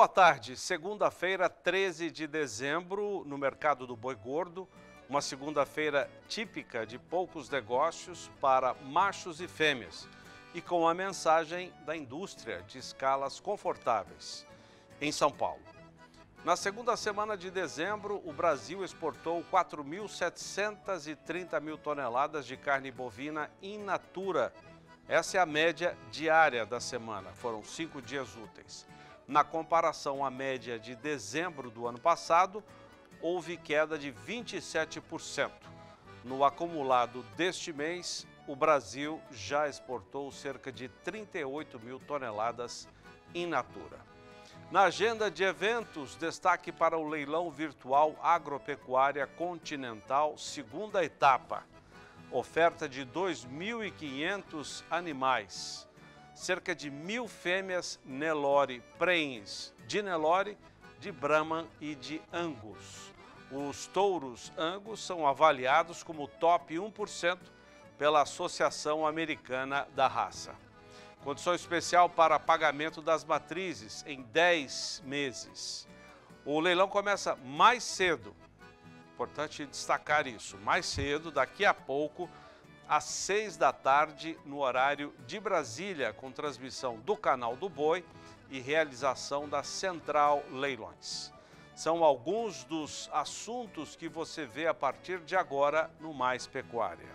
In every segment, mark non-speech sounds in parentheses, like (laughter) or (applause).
boa tarde. Segunda-feira, 13 de dezembro, no mercado do boi gordo. Uma segunda-feira típica de poucos negócios para machos e fêmeas. E com a mensagem da indústria de escalas confortáveis em São Paulo. Na segunda semana de dezembro, o Brasil exportou 4.730 mil toneladas de carne bovina in natura. Essa é a média diária da semana, foram cinco dias úteis. Na comparação à média de dezembro do ano passado, houve queda de 27%. No acumulado deste mês, o Brasil já exportou cerca de 38 mil toneladas in natura. Na agenda de eventos, destaque para o leilão virtual Agropecuária Continental, segunda etapa. Oferta de 2.500 animais cerca de mil fêmeas Nelore prens de Nelore, de Brahman e de Angus. Os touros Angus são avaliados como top 1% pela Associação Americana da Raça. Condição especial para pagamento das matrizes em 10 meses. O leilão começa mais cedo. Importante destacar isso, mais cedo, daqui a pouco, às seis da tarde, no horário de Brasília, com transmissão do canal do Boi e realização da Central Leilões. São alguns dos assuntos que você vê a partir de agora no Mais Pecuária.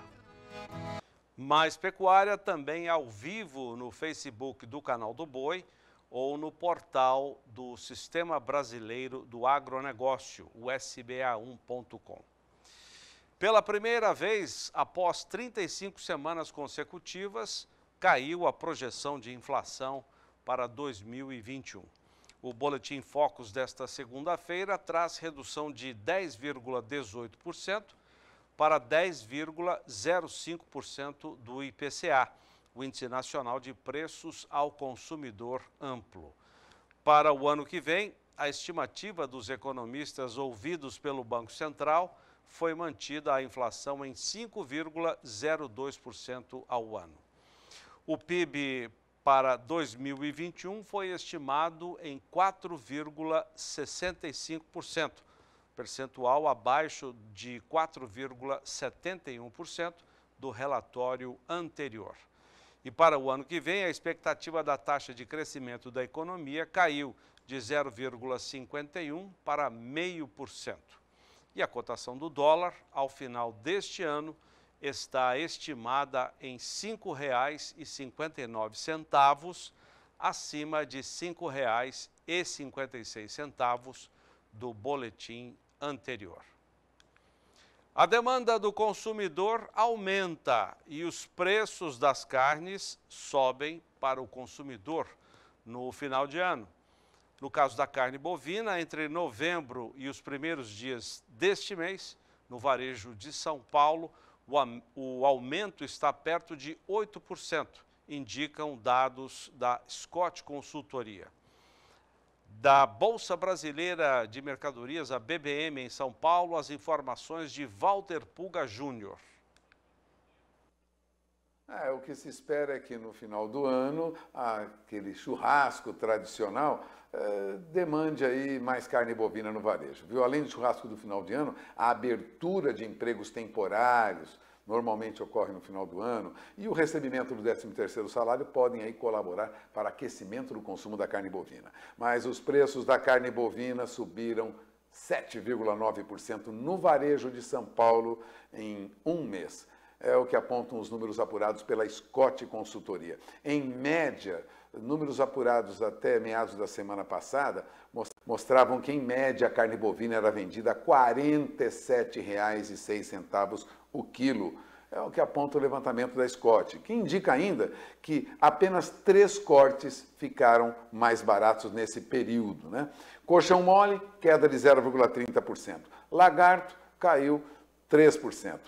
Mais Pecuária também é ao vivo no Facebook do canal do Boi ou no portal do Sistema Brasileiro do Agronegócio, usba1.com. Pela primeira vez, após 35 semanas consecutivas, caiu a projeção de inflação para 2021. O Boletim Focus desta segunda-feira traz redução de 10,18% para 10,05% do IPCA, o Índice Nacional de Preços ao Consumidor Amplo. Para o ano que vem, a estimativa dos economistas ouvidos pelo Banco Central foi mantida a inflação em 5,02% ao ano. O PIB para 2021 foi estimado em 4,65%, percentual abaixo de 4,71% do relatório anterior. E para o ano que vem, a expectativa da taxa de crescimento da economia caiu de 0,51 para 0,5%. E a cotação do dólar, ao final deste ano, está estimada em R$ 5,59, acima de R$ 5,56 do boletim anterior. A demanda do consumidor aumenta e os preços das carnes sobem para o consumidor no final de ano no caso da carne bovina, entre novembro e os primeiros dias deste mês, no varejo de São Paulo, o, aumento está perto de 8%, indicam dados da Scott Consultoria. Da Bolsa Brasileira de Mercadorias, a BBM, em São Paulo, as informações de Walter Puga Júnior. Ah, o que se espera é que no final do ano aquele churrasco tradicional eh, demande aí mais carne bovina no varejo. Viu? Além do churrasco do final de ano, a abertura de empregos temporários normalmente ocorre no final do ano e o recebimento do 13º salário podem aí colaborar para aquecimento do consumo da carne bovina. Mas os preços da carne bovina subiram 7,9% no varejo de São Paulo em um mês é o que apontam os números apurados pela Scott Consultoria. Em média, números apurados até meados da semana passada mostravam que, em média, a carne bovina era vendida a R$ 47,06 o quilo. É o que aponta o levantamento da Scott, que indica ainda que apenas três cortes ficaram mais baratos nesse período. Né? mole, queda de 0,30%. Lagarto caiu 3%.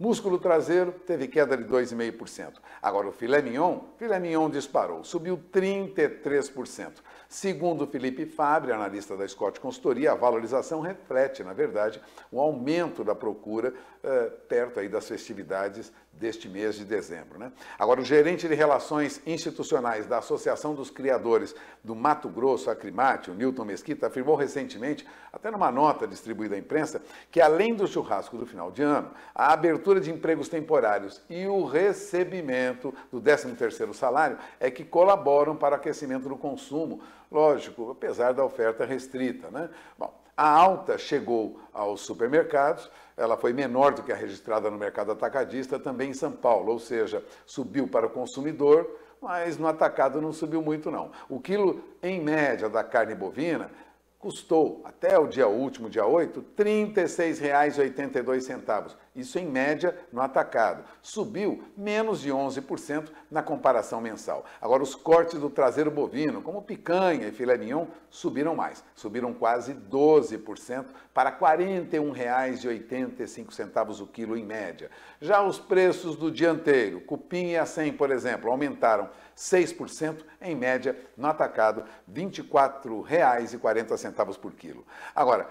Músculo traseiro teve queda de 2,5%. Agora o filé mignon, filé mignon disparou, subiu 33%. Segundo Felipe Fabre, analista da Scott Consultoria, a valorização reflete, na verdade, o aumento da procura eh, perto aí das festividades deste mês de dezembro. Né? Agora, o gerente de relações institucionais da Associação dos Criadores do Mato Grosso, Acrimate, o Newton Mesquita, afirmou recentemente, até numa nota distribuída à imprensa, que além do churrasco do final de ano, a abertura de empregos temporários e o recebimento do 13º salário é que colaboram para o aquecimento do consumo, lógico, apesar da oferta restrita. Né? Bom, a alta chegou aos supermercados, ela foi menor do que a registrada no mercado atacadista, também em São Paulo, ou seja, subiu para o consumidor, mas no atacado não subiu muito não. O quilo, em média, da carne bovina custou, até o dia último, dia 8, R$ 36,82 isso em média no atacado. Subiu menos de 11% na comparação mensal. Agora, os cortes do traseiro bovino, como picanha e filé mignon, subiram mais, subiram quase 12% para R$ 41,85 o quilo em média. Já os preços do dianteiro, cupim e acém, por exemplo, aumentaram 6% em média no atacado, R$ 24,40 por quilo. Agora,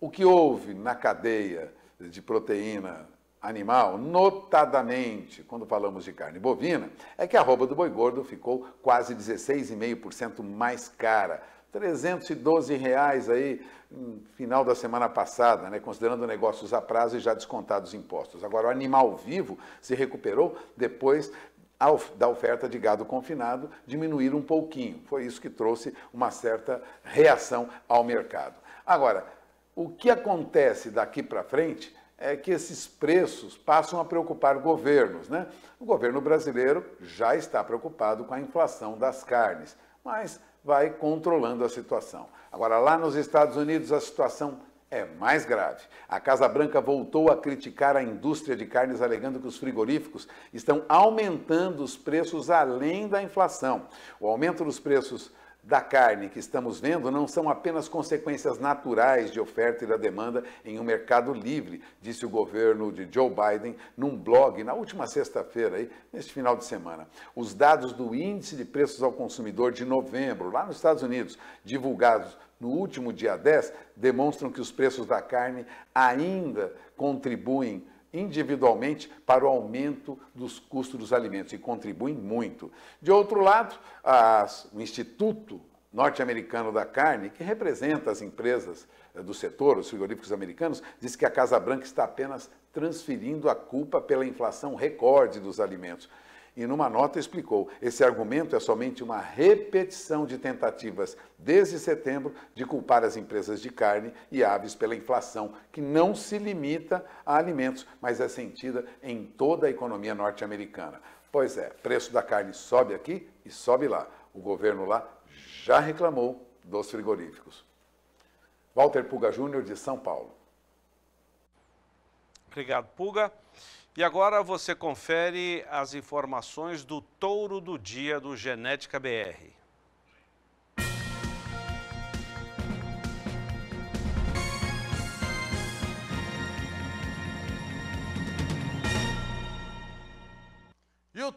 o que houve na cadeia de proteína animal, notadamente quando falamos de carne bovina, é que a roupa do boi gordo ficou quase 16,5% mais cara. 312 reais aí no hum, final da semana passada, né? considerando negócios a prazo e já descontados impostos. Agora, o animal vivo se recuperou depois da oferta de gado confinado diminuir um pouquinho. Foi isso que trouxe uma certa reação ao mercado. Agora, o que acontece daqui para frente é que esses preços passam a preocupar governos. Né? O governo brasileiro já está preocupado com a inflação das carnes, mas vai controlando a situação. Agora, lá nos Estados Unidos, a situação é mais grave. A Casa Branca voltou a criticar a indústria de carnes, alegando que os frigoríficos estão aumentando os preços além da inflação. O aumento dos preços da carne que estamos vendo não são apenas consequências naturais de oferta e da demanda em um mercado livre, disse o governo de Joe Biden num blog na última sexta-feira, neste final de semana. Os dados do Índice de Preços ao Consumidor de novembro, lá nos Estados Unidos, divulgados no último dia 10, demonstram que os preços da carne ainda contribuem individualmente para o aumento dos custos dos alimentos e contribuem muito. De outro lado, as, o Instituto Norte-Americano da Carne, que representa as empresas eh, do setor, os frigoríficos americanos, diz que a Casa Branca está apenas transferindo a culpa pela inflação recorde dos alimentos e numa nota explicou: esse argumento é somente uma repetição de tentativas desde setembro de culpar as empresas de carne e aves pela inflação, que não se limita a alimentos, mas é sentida em toda a economia norte-americana. Pois é, preço da carne sobe aqui e sobe lá. O governo lá já reclamou dos frigoríficos. Walter Puga Júnior, de São Paulo. Obrigado, Puga. E agora você confere as informações do touro do dia do Genética BR.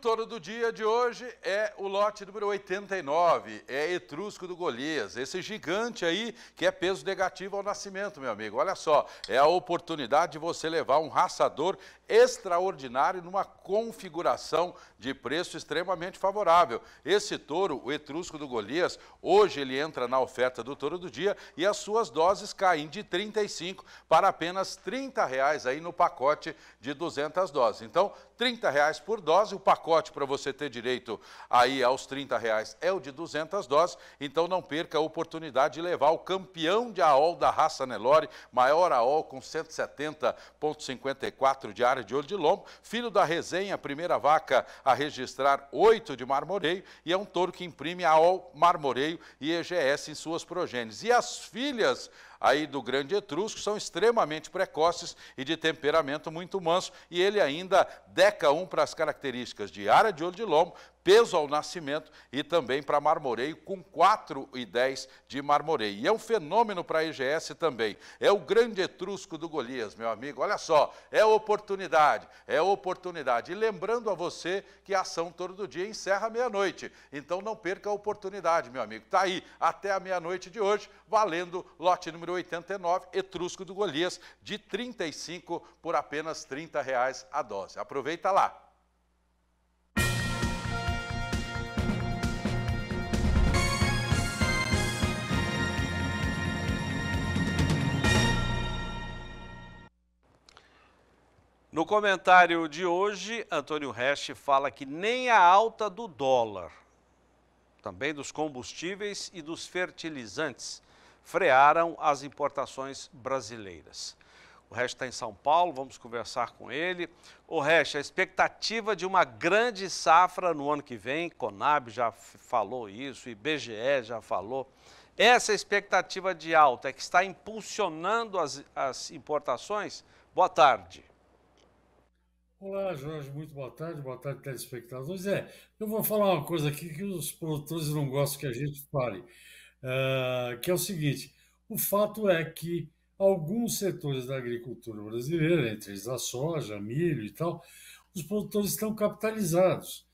touro do dia de hoje é o lote número 89, é Etrusco do Golias, esse gigante aí que é peso negativo ao nascimento, meu amigo. Olha só, é a oportunidade de você levar um raçador extraordinário numa configuração de preço extremamente favorável. Esse touro, o etrusco do Golias, hoje ele entra na oferta do touro do dia e as suas doses caem de 35 para apenas 30 reais aí no pacote de 200 doses. Então, 30 reais por dose, o pacote para você ter direito aí aos 30 reais é o de 200 doses, então não perca a oportunidade de levar o campeão de AOL da raça Nelore, maior AOL com 170,54 de área de olho de lombo, filho da resenha, primeira vaca, a registrar oito de marmoreio e é um touro que imprime AOL, marmoreio e EGS em suas progênies. E as filhas aí do grande etrusco são extremamente precoces e de temperamento muito manso, e ele ainda deca um para as características de área de olho de lomo, peso ao nascimento e também para marmoreio, com 4,10 de marmoreio. E é um fenômeno para a IGS também. É o grande etrusco do Golias, meu amigo. Olha só, é oportunidade, é oportunidade. E lembrando a você que a ação todo dia encerra meia-noite. Então não perca a oportunidade, meu amigo. Está aí até a meia-noite de hoje, valendo lote número 89, etrusco do Golias, de 35 por apenas 30 reais a dose. Aproveita lá. No comentário de hoje, Antônio Resch fala que nem a alta do dólar, também dos combustíveis e dos fertilizantes, frearam as importações brasileiras. O Resch está em São Paulo, vamos conversar com ele. O Resch, a expectativa de uma grande safra no ano que vem, Conab já falou isso, IBGE já falou. Essa expectativa de alta é que está impulsionando as, as importações? Boa tarde. Olá, Jorge, muito boa tarde, boa tarde, telespectadores. É, eu vou falar uma coisa aqui que os produtores não gostam que a gente fale, uh, que é o seguinte: o fato é que alguns setores da agricultura brasileira, entre eles a soja, milho e tal, os produtores estão capitalizados.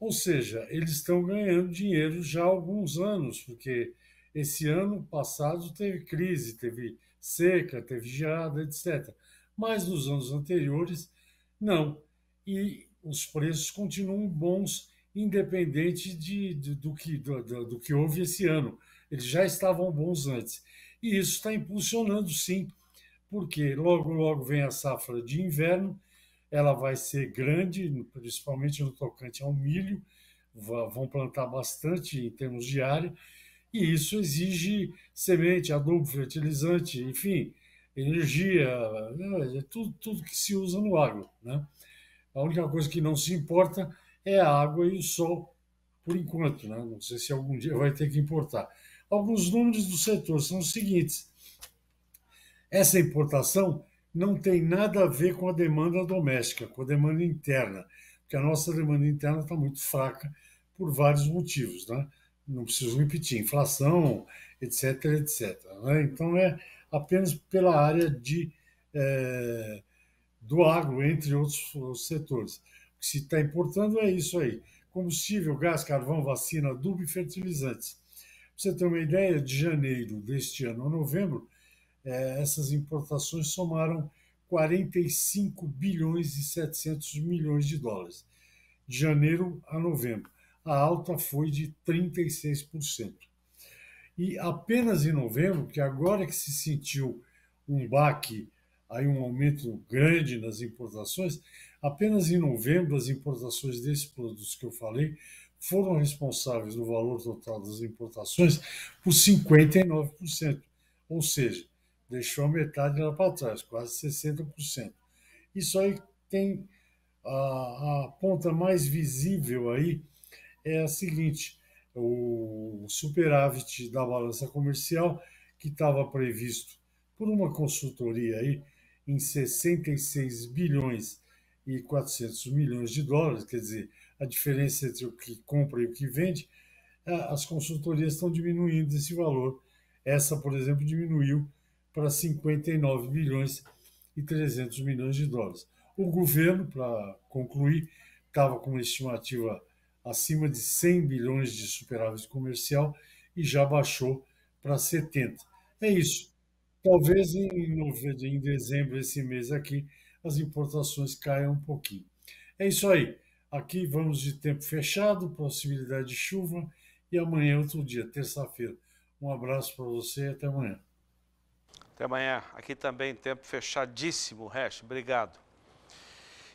Ou seja, eles estão ganhando dinheiro já há alguns anos, porque esse ano passado teve crise, teve seca, teve geada, etc. Mas nos anos anteriores não. E os preços continuam bons, independente de, de do, que, do, do que houve esse ano. Eles já estavam bons antes. E isso está impulsionando, sim, porque logo, logo vem a safra de inverno, ela vai ser grande, principalmente no tocante ao milho, vão plantar bastante em termos de área, e isso exige semente, adubo, fertilizante, enfim, energia, é, é tudo, tudo que se usa no agro. Né? A única coisa que não se importa é a água e o sol, por enquanto. Né? Não sei se algum dia vai ter que importar. Alguns números do setor são os seguintes: essa importação não tem nada a ver com a demanda doméstica, com a demanda interna, porque a nossa demanda interna está muito fraca por vários motivos. Né? Não preciso repetir: inflação, etc. etc. Né? Então, é apenas pela área de, é, do agro, entre outros setores. O que se está importando é isso aí: combustível, gás, carvão, vacina, adubo e fertilizantes. Para você ter uma ideia, de janeiro deste ano a novembro, é, essas importações somaram 45 bilhões e 700 milhões de dólares, de janeiro a novembro. A alta foi de 36%. E apenas em novembro, que agora que se sentiu um baque, aí um aumento grande nas importações, apenas em novembro as importações desses produtos que eu falei foram responsáveis no valor total das importações por 59%, ou seja, deixou a metade lá para trás, quase 60%. Isso aí tem a, a ponta mais visível aí é a seguinte: o superávit da balança comercial, que estava previsto por uma consultoria aí em 66 bilhões e 400 milhões de dólares, quer dizer, a diferença entre o que compra e o que vende, as consultorias estão diminuindo esse valor. Essa, por exemplo, diminuiu para 59 bilhões e 300 milhões de dólares. O governo, para concluir, estava com uma estimativa acima de 100 bilhões de superávit comercial e já baixou para 70. É isso. Talvez em, novembro, em dezembro, esse mês aqui, as importações caiam um pouquinho. É isso aí. Aqui vamos de tempo fechado, possibilidade de chuva e amanhã é outro dia, terça-feira. Um abraço para você e até amanhã. Até amanhã. Aqui também tempo fechadíssimo, Resch. Obrigado.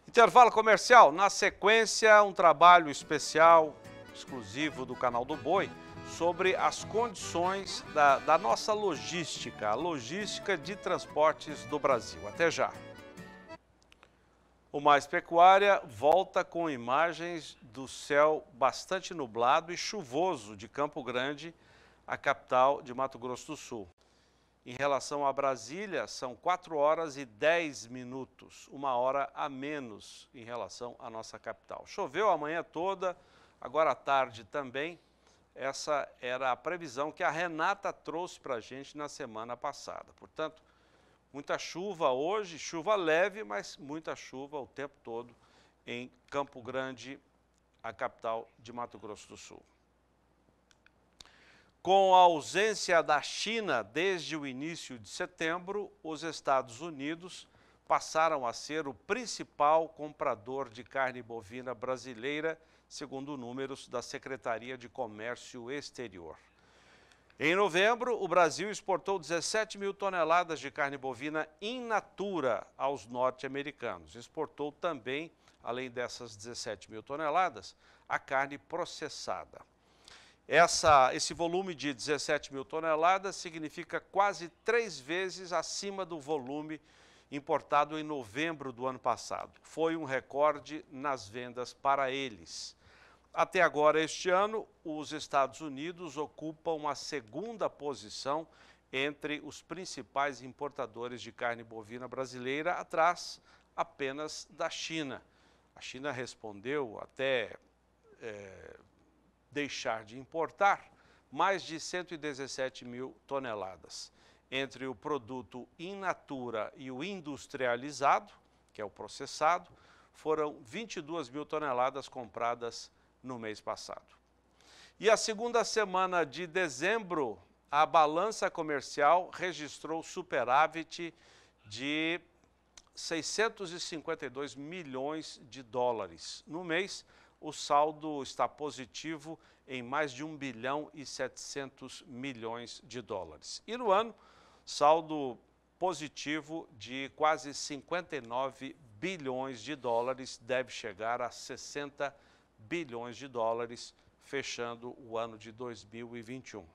Intervalo comercial. Na sequência, um trabalho especial, exclusivo do canal do Boi, sobre as condições da, da nossa logística, a logística de transportes do Brasil. Até já. O Mais Pecuária volta com imagens do céu bastante nublado e chuvoso de Campo Grande, a capital de Mato Grosso do Sul. Em relação a Brasília, são 4 horas e 10 minutos, uma hora a menos em relação à nossa capital. Choveu a manhã toda, agora à tarde também. Essa era a previsão que a Renata trouxe para a gente na semana passada. Portanto, muita chuva hoje, chuva leve, mas muita chuva o tempo todo em Campo Grande, a capital de Mato Grosso do Sul. Com a ausência da China desde o início de setembro, os Estados Unidos passaram a ser o principal comprador de carne bovina brasileira, segundo números da Secretaria de Comércio Exterior. Em novembro, o Brasil exportou 17 mil toneladas de carne bovina in natura aos norte-americanos. Exportou também, além dessas 17 mil toneladas, a carne processada. Essa, esse volume de 17 mil toneladas significa quase três vezes acima do volume importado em novembro do ano passado. Foi um recorde nas vendas para eles. Até agora, este ano, os Estados Unidos ocupam a segunda posição entre os principais importadores de carne bovina brasileira, atrás apenas da China. A China respondeu até é, deixar de importar mais de 117 mil toneladas. Entre o produto in natura e o industrializado, que é o processado, foram 22 mil toneladas compradas no mês passado. E a segunda semana de dezembro, a balança comercial registrou superávit de 652 milhões de dólares no mês, o saldo está positivo em mais de 1 bilhão e 700 milhões de dólares. E no ano, saldo positivo de quase 59 bilhões de dólares, deve chegar a 60 bilhões de dólares, fechando o ano de 2021.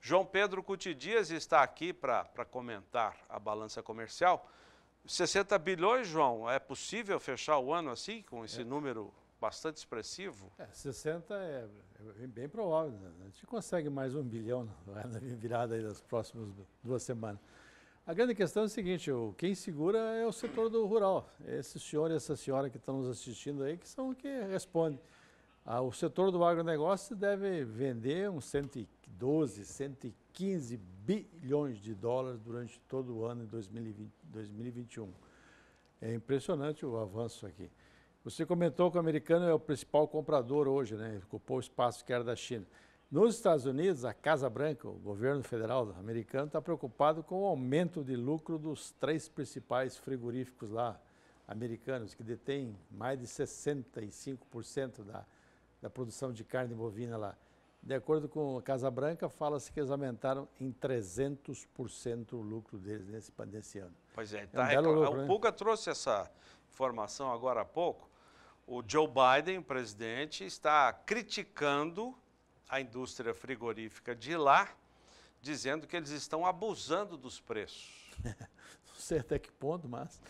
João Pedro Dias está aqui para comentar a balança comercial. 60 bilhões, João, é possível fechar o ano assim, com esse é. número bastante expressivo? É, 60 é, é, bem provável. Né? A gente consegue mais um bilhão na virada das próximas duas semanas. A grande questão é o seguinte, o, quem segura é o setor do rural. Esse senhor e essa senhora que estão nos assistindo aí, que são que respondem. Ah, o setor do agronegócio deve vender uns 112, 115 bilhões de dólares durante todo o ano em 2020, 2021. É impressionante o avanço aqui. Você comentou que o americano é o principal comprador hoje, né? ocupou o espaço que era da China. Nos Estados Unidos, a Casa Branca, o governo federal americano, está preocupado com o aumento de lucro dos três principais frigoríficos lá americanos, que detêm mais de 65% da, da produção de carne bovina lá. De acordo com a Casa Branca, fala-se que eles aumentaram em 300% o lucro deles nesse, nesse ano. Pois é, é tá, é um lucro, o né? Puga trouxe essa informação agora há pouco o Joe Biden, o presidente, está criticando a indústria frigorífica de lá, dizendo que eles estão abusando dos preços. (laughs) Não sei até que ponto, mas.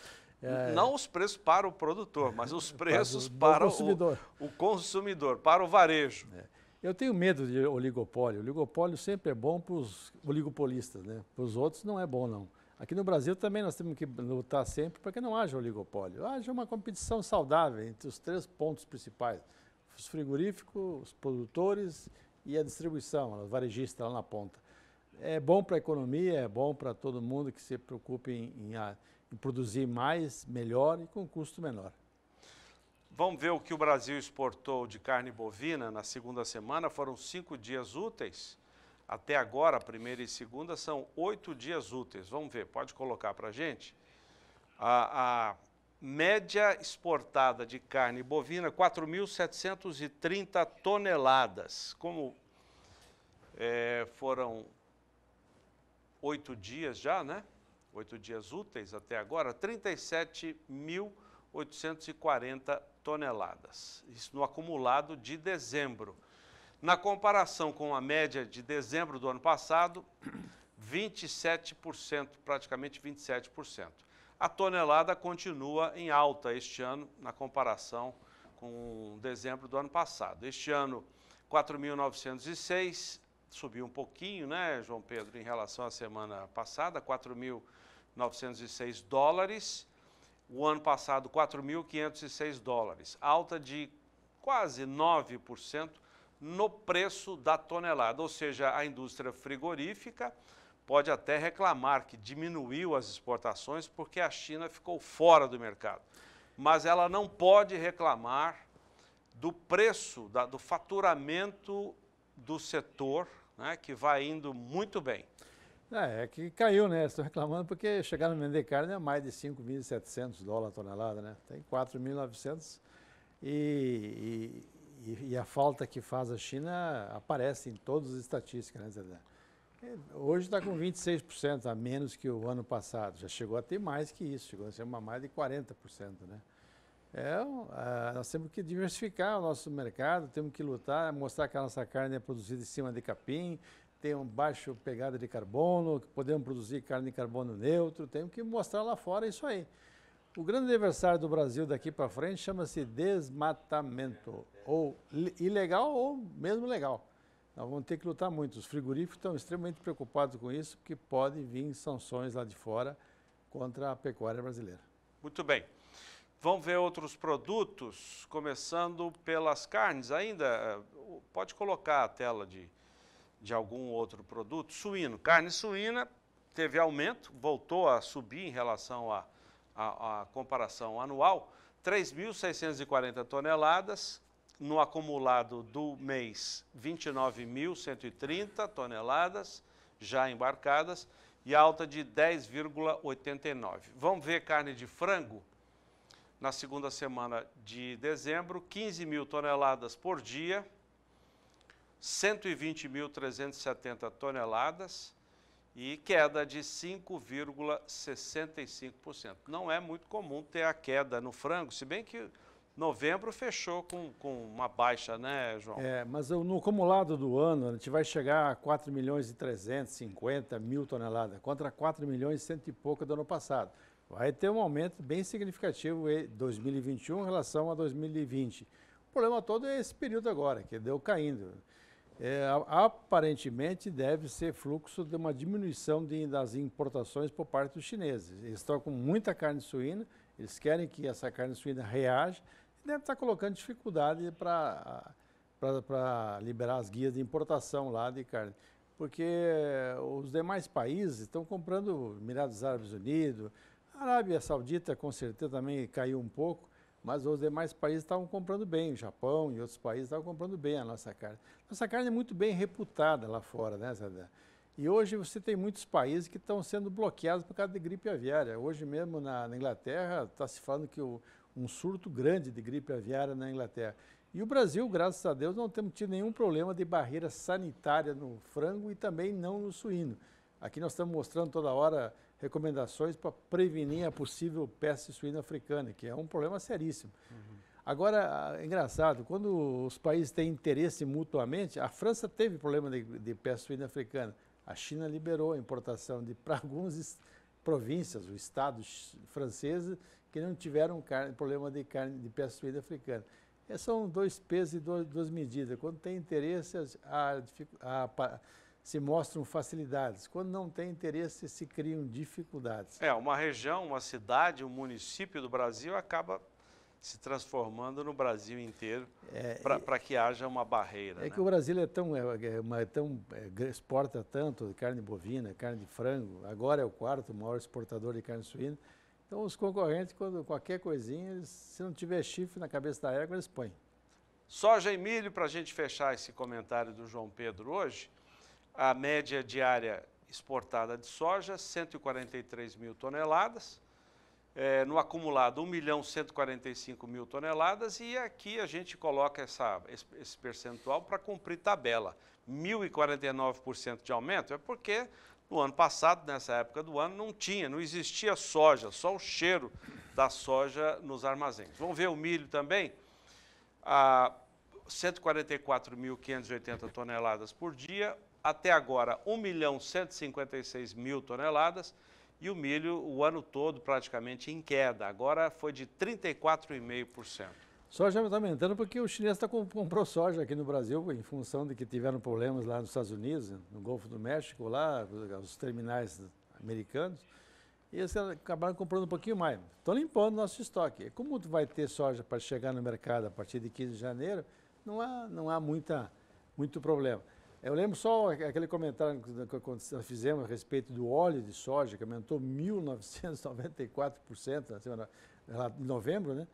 É... Não os preços para o produtor, mas os (laughs) preços para, o, para consumidor. O, o, consumidor, para o varejo. É. Eu tenho medo de oligopólio. O oligopólio sempre é bom para os oligopolistas, né? Para os outros não é bom, não. Aqui no Brasil também nós temos que lutar sempre para que não haja oligopólio. Haja uma competição saudável entre os três pontos principais: os frigoríficos, os produtores e a distribuição, o varejista lá na ponta. É bom para a economia, é bom para todo mundo que se preocupe em, em, em produzir mais, melhor e com custo menor. Vamos ver o que o Brasil exportou de carne bovina na segunda semana. Foram cinco dias úteis até agora, primeira e segunda, são oito dias úteis. Vamos ver, pode colocar para a gente? A, média exportada de carne bovina, 4.730 toneladas. Como é, foram oito dias já, né? Oito dias úteis até agora, 37.840 toneladas. Isso no acumulado de dezembro. Na comparação com a média de dezembro do ano passado, 27%, praticamente 27%. A tonelada continua em alta este ano, na comparação com dezembro do ano passado. Este ano, 4.906, subiu um pouquinho, né, João Pedro, em relação à semana passada, 4.906 dólares. O ano passado, 4.506 dólares, alta de quase 9%, no preço da tonelada. Ou seja, a indústria frigorífica pode até reclamar que diminuiu as exportações porque a China ficou fora do mercado. Mas ela não pode reclamar do preço, da, do faturamento do setor, né, que vai indo muito bem. É, é que caiu, né? Estou reclamando porque chegaram a vender carne é mais de 5.700 dólares a tonelada, né? Tem 4.900 e, e e, e, a falta que faz a China aparece em todas as estatísticas, né, Zé? Hoje está com 26% a menos que o ano passado. Já chegou a ter mais que isso, chegou a ser uma mais de 40%. Né? É, uh, nós temos que diversificar o nosso mercado, temos que lutar, mostrar que a nossa carne é produzida em cima de capim, tem um baixo pegada de carbono, podemos produzir carne de carbono neutro, temos que mostrar lá fora isso aí. O grande adversário do Brasil daqui para frente chama-se desmatamento, ou ilegal ou mesmo legal. Nós vamos ter que lutar muito. Os frigoríficos estão extremamente preocupados com isso, porque podem vir sanções lá de fora contra a pecuária brasileira. Muito bem. Vamos ver outros produtos, começando pelas carnes ainda. Eh, pode colocar a tela de, de algum outro produto. Suíno. Carne suína teve aumento, voltou a subir em relação a a, a comparação anual, 3.640 toneladas, no acumulado do mês, 29.130 toneladas já embarcadas e alta de 10,89. Vamos ver carne de frango? Na segunda semana de dezembro, 15 mil toneladas por dia, 120.370 toneladas, e queda de 5,65%. Não é muito comum ter a queda no frango, se bem que novembro fechou com, com uma baixa, né, João? É, mas no acumulado do ano, a gente vai chegar a 4 milhões e 350 mil toneladas, contra 4 milhões e cento e pouca do ano passado. Vai ter um aumento bem significativo em 2021 em relação a 2020. O problema todo é esse período agora, que deu caindo é, aparentemente deve ser fluxo de uma diminuição de, das importações por parte dos chineses. Eles estão com muita carne suína, eles querem que essa carne suína reaja, e deve estar colocando dificuldade para liberar as guias de importação lá de carne. Porque eh, os demais países estão comprando, Emirados Árabes Unidos, a Arábia Saudita com certeza também caiu um pouco, mas os demais países estavam comprando bem, o Japão e outros países estavam comprando bem a nossa carne. Nossa carne é muito bem reputada lá fora, né, Zé? E hoje você tem muitos países que estão sendo bloqueados por causa de gripe aviária. Hoje mesmo na, na Inglaterra está se falando que o, um surto grande de gripe aviária na Inglaterra. E o Brasil, graças a Deus, não temos tido nenhum problema de barreira sanitária no frango e também não no suíno. Aqui nós estamos mostrando toda hora recomendações para prevenir a possível peste suína africana, que é um problema seríssimo. Uhum. Agora, é engraçado, quando os países têm interesse mutuamente, a França teve problema de, de peste suína africana, a China liberou a importação de para algumas províncias, os estados franceses, que não tiveram carne, problema de carne de peste suína africana. Esses é, são dois pesos e duas, medidas. Quando tem interesse, a se mostram facilidades. Quando não tem interesse, se criam dificuldades. É, uma região, uma cidade, um município do Brasil acaba se transformando no Brasil inteiro é, para que haja uma barreira. É né? que o Brasil é tão, é, uma, é, é tão é, exporta tanto de carne bovina, carne de frango, agora é o quarto maior exportador de carne suína. Então os concorrentes, quando qualquer coisinha, eles, se não tiver chifre na cabeça da égua, eles põem. Soja e milho, para a gente fechar esse comentário do João Pedro hoje, a média diária exportada de soja, 143 mil toneladas. É, no acumulado, 1 milhão 145 mil toneladas, e aqui a gente coloca essa, esse percentual para cumprir tabela. 1.049% de aumento é porque no ano passado, nessa época do ano, não tinha, não existia soja, só o cheiro da soja nos armazéns. Vamos ver o milho também? Ah, 144.580 toneladas por dia, até agora 1 milhão 156 mil toneladas e o milho o ano todo praticamente em queda. Agora foi de 34,5%. Soja está aumentando porque o chinês tá comprou soja aqui no Brasil em função de que tiveram problemas lá nos Estados Unidos, no Golfo do México, lá, os terminais americanos. E eles acabaram comprando um pouquinho mais. Estão limpando nosso estoque. Como vai ter soja para chegar no mercado a partir de 15 de janeiro, não há, não há muita, muito problema. Eu lembro só aquele comentário que nós fizemos a respeito do óleo de soja, que aumentou 1.994% na semana, de novembro, né?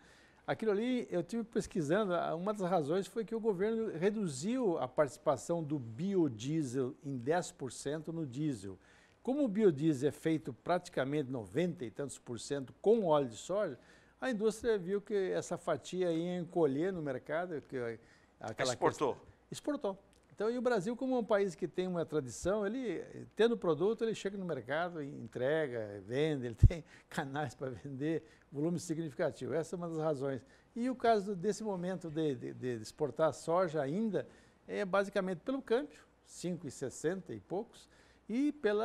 Aquilo ali, eu tive pesquisando, uma das razões foi que o governo reduziu a participação do biodiesel em 10% no diesel. Como o biodiesel é feito praticamente 90 e tantos por cento com óleo de soja, a indústria viu que essa fatia ia encolher no mercado. Que, aquela Exportou. Questão, exportou. Então, e o Brasil, como é um país que tem uma tradição, ele, tendo produto, ele chega no mercado entrega, vende, ele (laughs) tem canais para vender, volume significativo. Essa é uma das razões. E o caso desse momento de, de, de exportar soja ainda é basicamente pelo câmbio, 5,60 e poucos, e pelo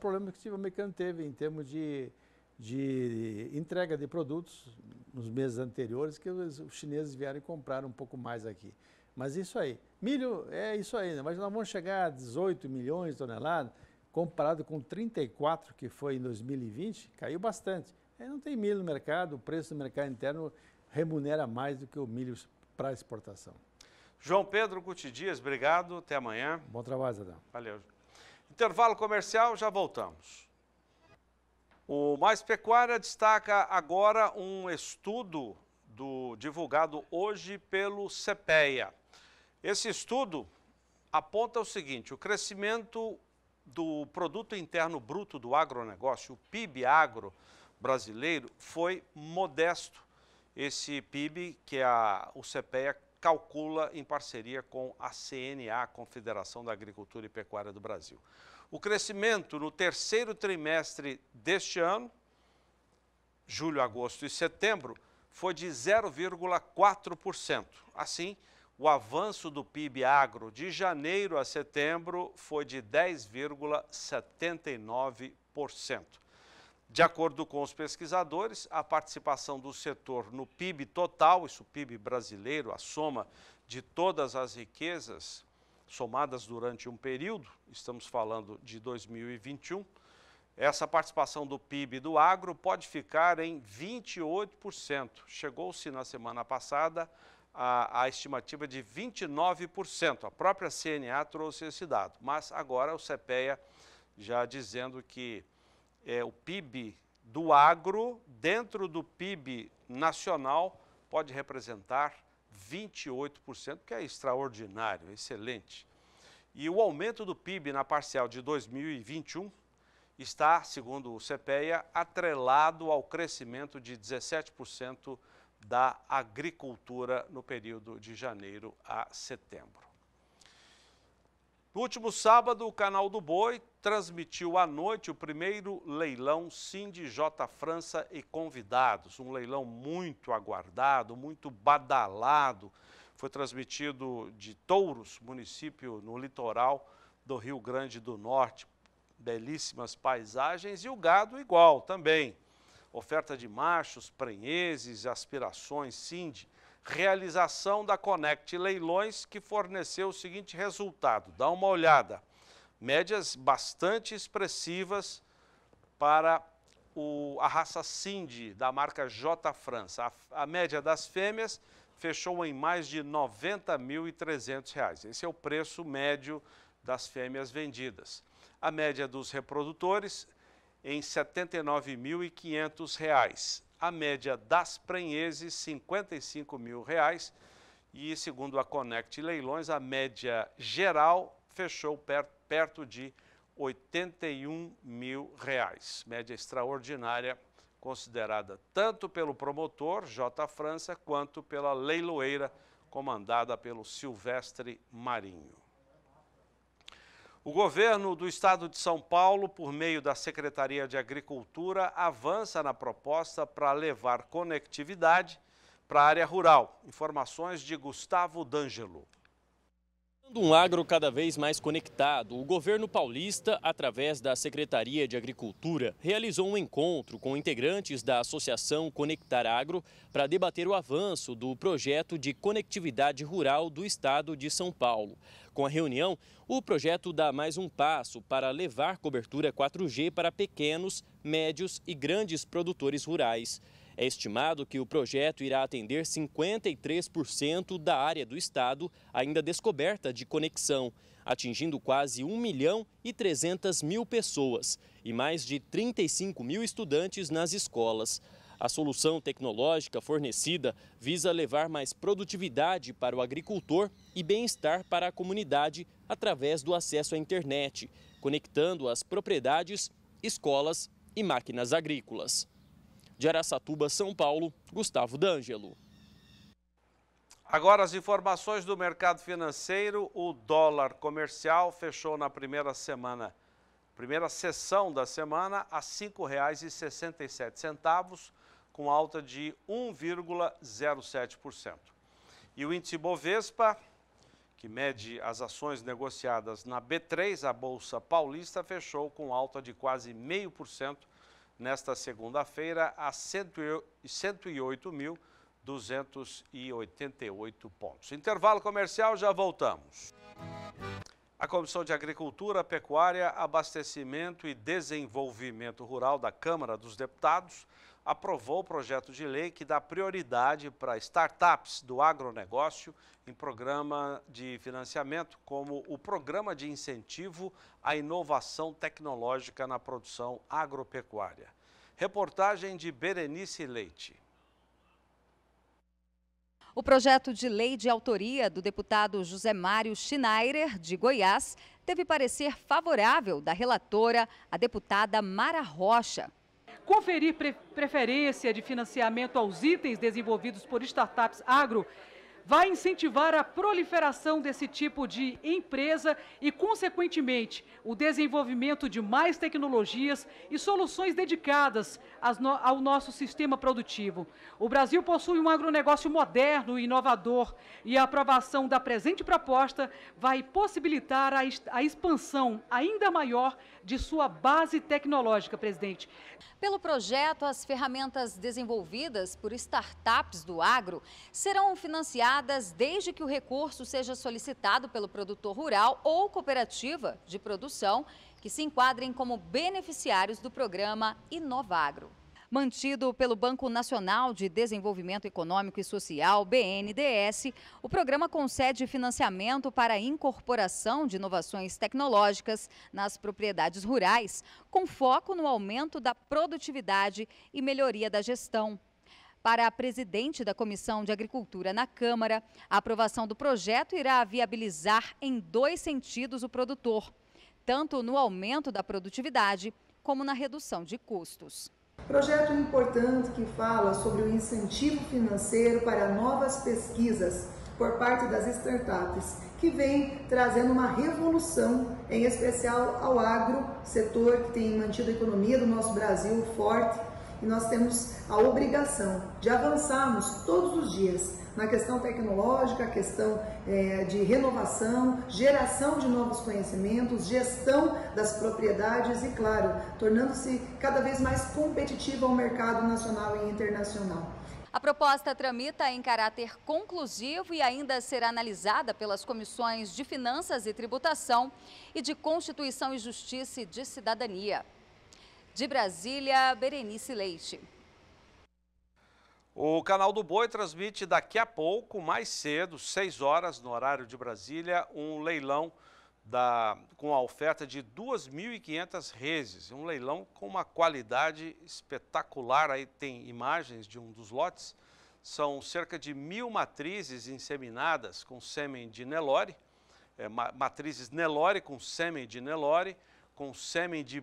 problema que o americano teve em termos de, de entrega de produtos nos meses anteriores, que os chineses vieram comprar um pouco mais aqui. Mas isso aí. Milho é isso aí, né? mas nós vamos chegar a 18 milhões de toneladas, comparado com 34 que foi em 2020, caiu bastante. Aí não tem milho no mercado, o preço do mercado interno remunera mais do que o milho para exportação. João Pedro Guti Dias, obrigado, até amanhã. Bom trabalho, Zadão. Valeu. Intervalo comercial, já voltamos. O Mais Pecuária destaca agora um estudo do, divulgado hoje pelo CPEA esse estudo aponta o seguinte: o crescimento do produto interno bruto do agronegócio, o PIB agro brasileiro, foi modesto. Esse PIB que a, o CPEA calcula em parceria com a CNA, Confederação da Agricultura e Pecuária do Brasil. O crescimento no terceiro trimestre deste ano, julho, agosto e setembro, foi de 0,4%. Assim, o avanço do PIB agro de janeiro a setembro foi de 10,79%. De acordo com os pesquisadores, a participação do setor no PIB total, isso PIB brasileiro, a soma de todas as riquezas somadas durante um período, estamos falando de 2021, essa participação do PIB do agro pode ficar em 28%. Chegou-se na semana passada a, a, estimativa de 29%. A própria CNA trouxe esse dado, mas agora o CPEA já dizendo que é, o PIB do agro, dentro do PIB nacional, pode representar 28%, que é extraordinário, excelente. E o aumento do PIB na parcial de 2021 está, segundo o CPEA, atrelado ao crescimento de 17% da agricultura no período de janeiro a setembro. No último sábado, o canal do Boi transmitiu à noite o primeiro leilão Cindy J França e convidados, um leilão muito aguardado, muito badalado. Foi transmitido de Touros, município no litoral do Rio Grande do Norte. Belíssimas paisagens e o gado igual também oferta de machos, prenheses, aspirações, CIND, realização da connect Leilões, que forneceu o seguinte resultado, dá uma olhada, médias bastante expressivas para o, a raça Cindy, da marca J França. A, a média das fêmeas fechou em mais de R$ 90.300. Esse é o preço médio das fêmeas vendidas. A média dos reprodutores em R$ 79.500. A média das Prenheses, R$ 55.000. E, segundo a Connect Leilões, a média geral fechou per, perto de R$ 81.000. mil. Reais. Média extraordinária considerada tanto pelo promotor, J. França, quanto pela leiloeira, comandada pelo Silvestre Marinho. O governo do estado de São Paulo, por meio da Secretaria de Agricultura, avança na proposta para levar conectividade para a área rural. Informações de Gustavo D'Angelo. Um agro cada vez mais conectado, o governo paulista, através da Secretaria de Agricultura, realizou um encontro com integrantes da Associação Conectar Agro para debater o avanço do projeto de conectividade rural do estado de São Paulo. Com a reunião, o projeto dá mais um passo para levar cobertura 4G para pequenos, médios e grandes produtores rurais. É estimado que o projeto irá atender 53% da área do estado ainda descoberta de conexão, atingindo quase 1 milhão e 300 mil pessoas e mais de 35 mil estudantes nas escolas. A solução tecnológica fornecida visa levar mais produtividade para o agricultor e bem-estar para a comunidade através do acesso à internet, conectando as propriedades, escolas e máquinas agrícolas. De Araçatuba, São Paulo, Gustavo D'Angelo. Agora as informações do mercado financeiro. O dólar comercial fechou na primeira semana, primeira sessão da semana, a R$ 5,67, com alta de 1,07%. E o índice Bovespa, que mede as ações negociadas na B3, a Bolsa Paulista, fechou com alta de quase 0,5%, nesta segunda-feira a 108.288 pontos. Intervalo comercial, já voltamos. A Comissão de Agricultura, Pecuária, Abastecimento e Desenvolvimento Rural da Câmara dos Deputados aprovou o projeto de lei que dá prioridade para startups do agronegócio em programa de financiamento, como o Programa de Incentivo à Inovação Tecnológica na Produção Agropecuária. Reportagem de Berenice Leite. O projeto de lei de autoria do deputado José Mário Schneider, de Goiás, teve parecer favorável da relatora, a deputada Mara Rocha conferir pre preferência de financiamento aos itens desenvolvidos por startups agro vai incentivar a proliferação desse tipo de empresa e, consequentemente, o desenvolvimento de mais tecnologias e soluções dedicadas ao nosso sistema produtivo. O Brasil possui um agronegócio moderno e inovador e a aprovação da presente proposta vai possibilitar a expansão ainda maior de sua base tecnológica, presidente. Pelo projeto, as ferramentas desenvolvidas por startups do agro serão financiadas desde que o recurso seja solicitado pelo produtor rural ou cooperativa de produção que se enquadrem como beneficiários do programa Inovagro. Mantido pelo Banco Nacional de Desenvolvimento Econômico e Social, BNDES, o programa concede financiamento para a incorporação de inovações tecnológicas nas propriedades rurais, com foco no aumento da produtividade e melhoria da gestão. Para a presidente da Comissão de Agricultura na Câmara, a aprovação do projeto irá viabilizar em dois sentidos o produtor, tanto no aumento da produtividade como na redução de custos. Projeto importante que fala sobre o incentivo financeiro para novas pesquisas por parte das startups, que vem trazendo uma revolução, em especial ao agro, setor que tem mantido a economia do nosso Brasil forte e nós temos a obrigação de avançarmos todos os dias na questão tecnológica, questão é, de renovação, geração de novos conhecimentos, gestão das propriedades e, claro, tornando-se cada vez mais competitiva ao mercado nacional e internacional. A proposta tramita em caráter conclusivo e ainda será analisada pelas comissões de Finanças e Tributação e de Constituição e Justiça e de Cidadania. De Brasília, Berenice Leite. O canal do Boi transmite daqui a pouco, mais cedo, 6 horas, no horário de Brasília, um leilão da, com a oferta de 2.500 reses. Um leilão com uma qualidade espetacular. Aí tem imagens de um dos lotes. São cerca de mil matrizes inseminadas com sêmen de Nelore, é, matrizes Nelore com sêmen de Nelore, com sêmen de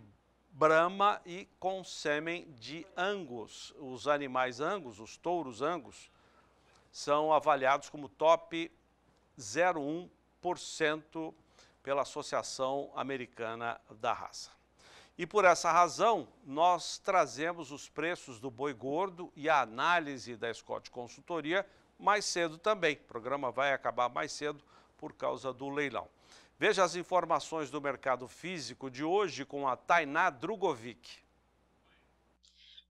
brama e com sêmen de angus. Os animais angus, os touros angus, são avaliados como top 0,1% pela Associação Americana da Raça. E por essa razão, nós trazemos os preços do boi gordo e a análise da Scott Consultoria mais cedo também. O programa vai acabar mais cedo por causa do leilão. Veja as informações do mercado físico de hoje com a Tainá Drugovic.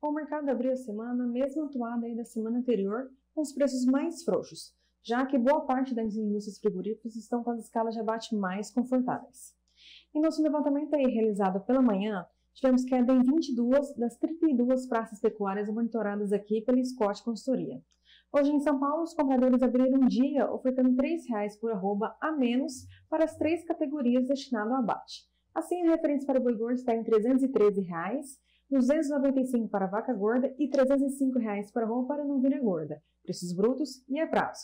O mercado abriu a semana, mesmo atuada aí da semana anterior, com os preços mais frouxos, já que boa parte das indústrias frigoríficas estão com as escalas de abate mais confortáveis. Em nosso levantamento aí realizado pela manhã, tivemos queda em 22 das 32 praças pecuárias monitoradas aqui pela Scott Consultoria. Hoje em São Paulo, os compradores abriram um dia ofertando R$ 3,00 por arroba a menos para as três categorias destinadas ao abate. Assim, a referência para o boi gordo está em R$ 313,00. R$ 295 para a vaca gorda e R$ 305 reais para a roupa para novilha gorda, preços brutos e a prazo.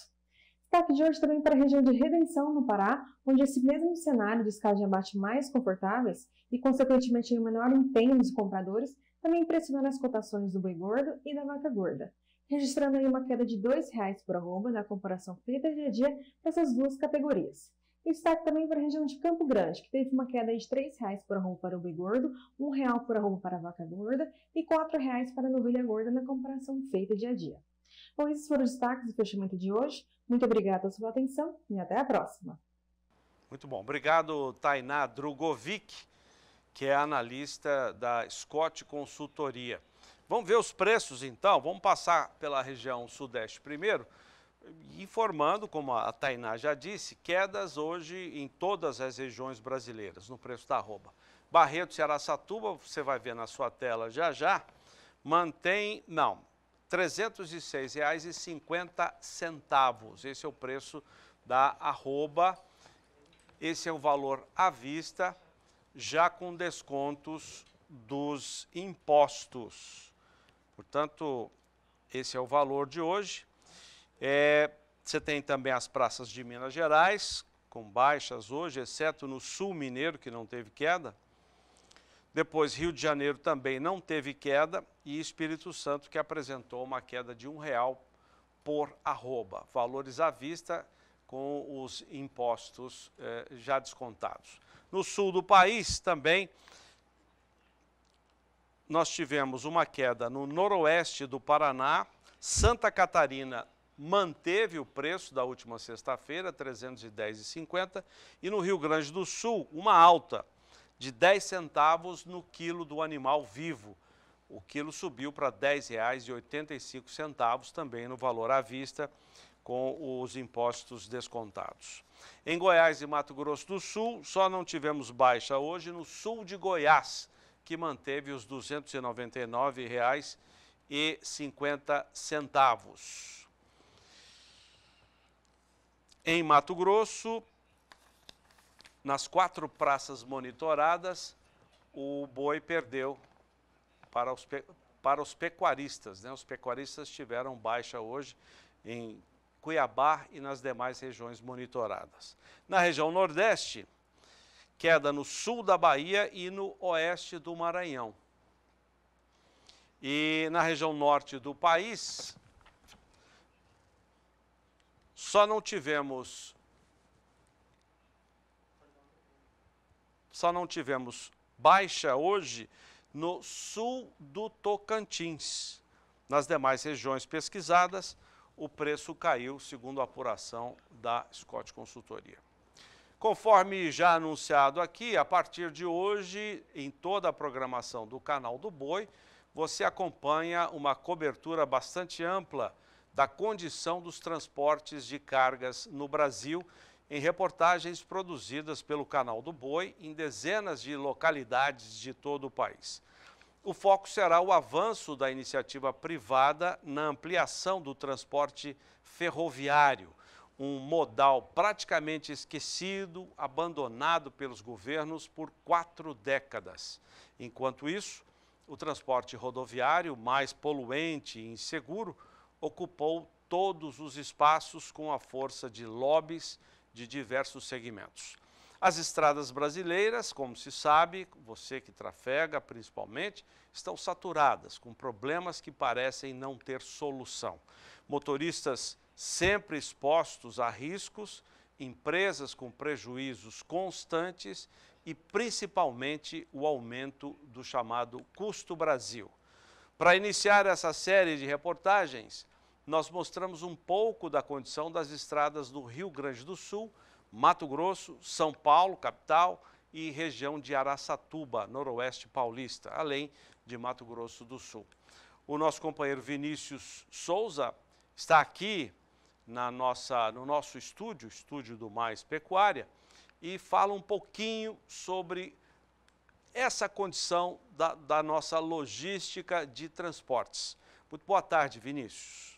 Destaque de hoje também para a região de Redenção, no Pará, onde esse mesmo cenário de escala de abate mais confortáveis e, consequentemente, o um menor empenho dos compradores também pressionaram as cotações do boi gordo e da vaca gorda registrando aí uma queda de R$ 2,00 por arroba na comparação feita dia a dia nessas duas categorias. destaque também para a região de Campo Grande, que teve uma queda de R$ 3,00 por arroba para o boi gordo, R$ 1,00 por arroba para a vaca gorda e R$ 4,00 para a novilha gorda na comparação feita dia a dia. Bom, esses foram os destaques do fechamento de hoje. Muito obrigada pela sua atenção e até a próxima. Muito bom. Obrigado, Tainá Drogovic, que é analista da Scott Consultoria. Vamos ver os preços então, vamos passar pela região sudeste primeiro, informando, como a Tainá já disse, quedas hoje em todas as regiões brasileiras no preço da arroba. Barreto e Araçatuba, você vai ver na sua tela já já, mantém, não, R$ 306,50. Esse é o preço da arroba, esse é o valor à vista, já com descontos dos impostos. Portanto, esse é o valor de hoje. É, você tem também as praças de Minas Gerais, com baixas hoje, exceto no sul mineiro, que não teve queda. Depois, Rio de Janeiro também não teve queda e Espírito Santo, que apresentou uma queda de um real por arroba, valores à vista com os impostos eh, já descontados. No sul do país também nós tivemos uma queda no noroeste do Paraná, Santa Catarina manteve o preço da última sexta-feira, 310,50, e no Rio Grande do Sul, uma alta de 10 centavos no quilo do animal vivo. O quilo subiu para R$ 10,85, também no valor à vista, com os impostos descontados. Em Goiás e Mato Grosso do Sul, só não tivemos baixa hoje no sul de Goiás, que manteve os R$ 299,50. Em Mato Grosso, nas quatro praças monitoradas, o boi perdeu para os, para os pecuaristas. Né? Os pecuaristas tiveram baixa hoje em Cuiabá e nas demais regiões monitoradas. Na região Nordeste, queda no sul da Bahia e no oeste do Maranhão. E na região norte do país, só não tivemos só não tivemos baixa hoje no sul do Tocantins. Nas demais regiões pesquisadas, o preço caiu, segundo a apuração da Scott Consultoria. Conforme já anunciado aqui, a partir de hoje, em toda a programação do canal do Boi, você acompanha uma cobertura bastante ampla da condição dos transportes de cargas no Brasil, em reportagens produzidas pelo canal do Boi em dezenas de localidades de todo o país. O foco será o avanço da iniciativa privada na ampliação do transporte ferroviário um modal praticamente esquecido, abandonado pelos governos por quatro décadas. Enquanto isso, o transporte rodoviário, mais poluente e inseguro, ocupou todos os espaços com a força de lobbies de diversos segmentos. As estradas brasileiras, como se sabe, você que trafega principalmente, estão saturadas, com problemas que parecem não ter solução. Motoristas sempre expostos a riscos, empresas com prejuízos constantes e principalmente o aumento do chamado custo Brasil. Para iniciar essa série de reportagens, nós mostramos um pouco da condição das estradas do Rio Grande do Sul, Mato Grosso, São Paulo, capital, e região de Araçatuba, noroeste paulista, além de Mato Grosso do Sul. O nosso companheiro Vinícius Souza está aqui na nossa, no nosso estúdio, estúdio do Mais Pecuária, e fala um pouquinho sobre essa condição da, da nossa logística de transportes. Muito boa tarde, Vinícius.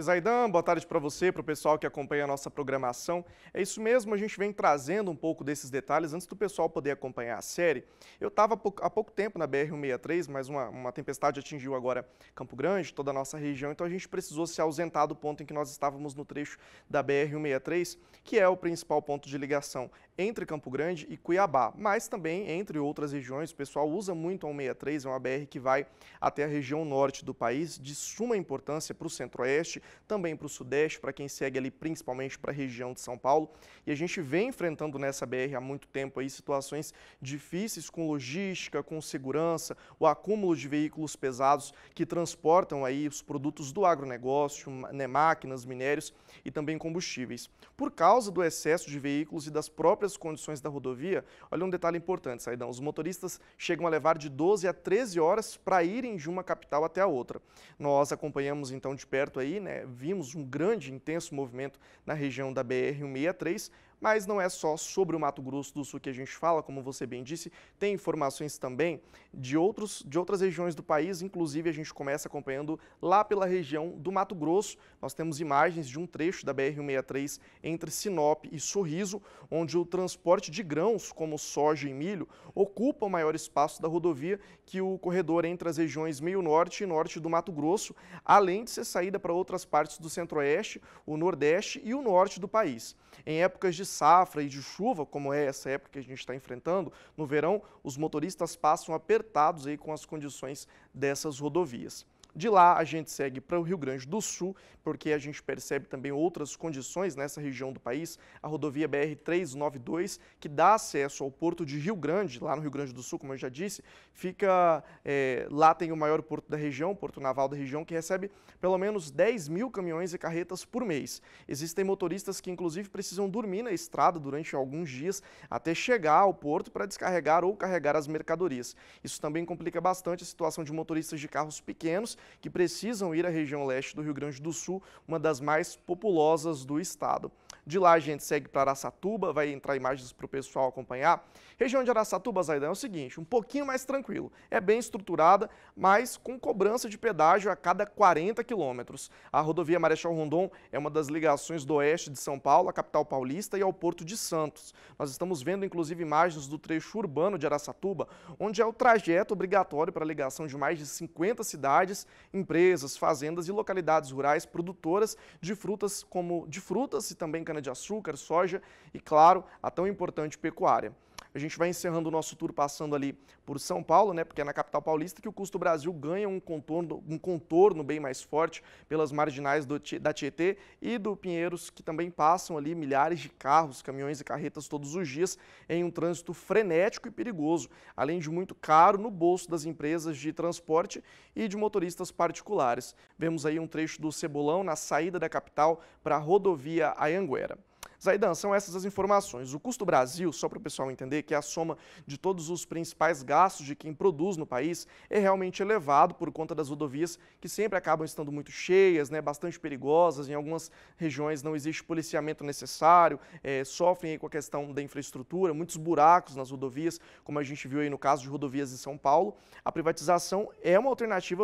Zaidan, boa tarde para você, para o pessoal que acompanha a nossa programação. É isso mesmo, a gente vem trazendo um pouco desses detalhes antes do pessoal poder acompanhar a série. Eu estava há pouco tempo na BR-163, mas uma, uma, tempestade atingiu agora Campo Grande, toda a nossa região, então a gente precisou se ausentar do ponto em que nós estávamos no trecho da BR-163, que é o principal ponto de ligação entre Campo Grande e Cuiabá, mas também entre outras regiões. O pessoal usa muito a 163, é uma BR que vai até a região norte do país, de suma importância para o centro-oeste, também para o sudeste, para quem segue ali principalmente para a região de São Paulo. E a gente vem enfrentando nessa BR há muito tempo aí situações difíceis com logística, com segurança, o acúmulo de veículos pesados que transportam aí os produtos do agronegócio, né, máquinas, minérios e também combustíveis. Por causa do excesso de veículos e das próprias próprias condições da rodovia, olha um detalhe importante, Saidão. Os motoristas chegam a levar de 12 a 13 horas para irem de uma capital até a outra. Nós acompanhamos então de perto aí, né? Vimos um grande, intenso movimento na região da BR-163, mas não é só sobre o Mato Grosso do Sul que a gente fala, como você bem disse, tem informações também de, outros, de outras regiões do país, inclusive a gente começa acompanhando lá pela região do Mato Grosso. Nós temos imagens de um trecho da BR-163 entre Sinop e Sorriso, onde o transporte de grãos, como soja e milho, ocupa o maior espaço da rodovia que o corredor entre as regiões meio norte e norte do Mato Grosso, além de ser saída para outras partes do centro-oeste, o nordeste e o norte do país. Em épocas de safra e de chuva, como é essa época que a gente está enfrentando no verão, os motoristas passam apertados aí com as condições dessas rodovias. De lá, a gente segue para o Rio Grande do Sul, porque a gente percebe também outras condições nessa região do país. A rodovia BR-392, que dá acesso ao porto de Rio Grande, lá no Rio Grande do Sul, como eu já disse, fica é, lá tem o maior porto da região, porto naval da região, que recebe pelo menos 10 mil caminhões e carretas por mês. Existem motoristas que, inclusive, precisam dormir na estrada durante alguns dias até chegar ao porto para descarregar ou carregar as mercadorias. Isso também complica bastante a situação de motoristas de carros pequenos que precisam ir à região leste do Rio Grande do Sul, uma das mais populosas do estado. De lá a gente segue para Araçatuba, vai entrar imagens para o pessoal acompanhar. Região de Araçatuba, Zaidan, é o seguinte, um pouquinho mais tranquilo. É bem estruturada, mas com cobrança de pedágio a cada 40 quilômetros. A rodovia Marechal Rondon é uma das ligações do oeste de São Paulo, a capital paulista, e ao Porto de Santos. Nós estamos vendo, inclusive, imagens do trecho urbano de Araçatuba, onde é o trajeto obrigatório para a ligação de mais de 50 cidades, empresas, fazendas e localidades rurais produtoras de frutas como de frutas e também cana-de-açúcar, soja e, claro, a tão importante pecuária. A gente vai encerrando o nosso tour passando ali por São Paulo, né? Porque é na capital paulista que o custo Brasil ganha um contorno, um contorno bem mais forte pelas marginais do, da Tietê e do Pinheiros, que também passam ali milhares de carros, caminhões e carretas todos os dias em um trânsito frenético e perigoso, além de muito caro no bolso das empresas de transporte e de motoristas particulares. Vemos aí um trecho do Cebolão na saída da capital para a rodovia Ayanguera. Zaidan, são essas as informações. O custo Brasil, só para o pessoal entender, que é a soma de todos os principais gastos de quem produz no país, é realmente elevado por conta das rodovias que sempre acabam estando muito cheias, né, bastante perigosas, em algumas regiões não existe policiamento necessário, é, sofrem com a questão da infraestrutura, muitos buracos nas rodovias, como a gente viu aí no caso de rodovias em São Paulo. A privatização é uma alternativa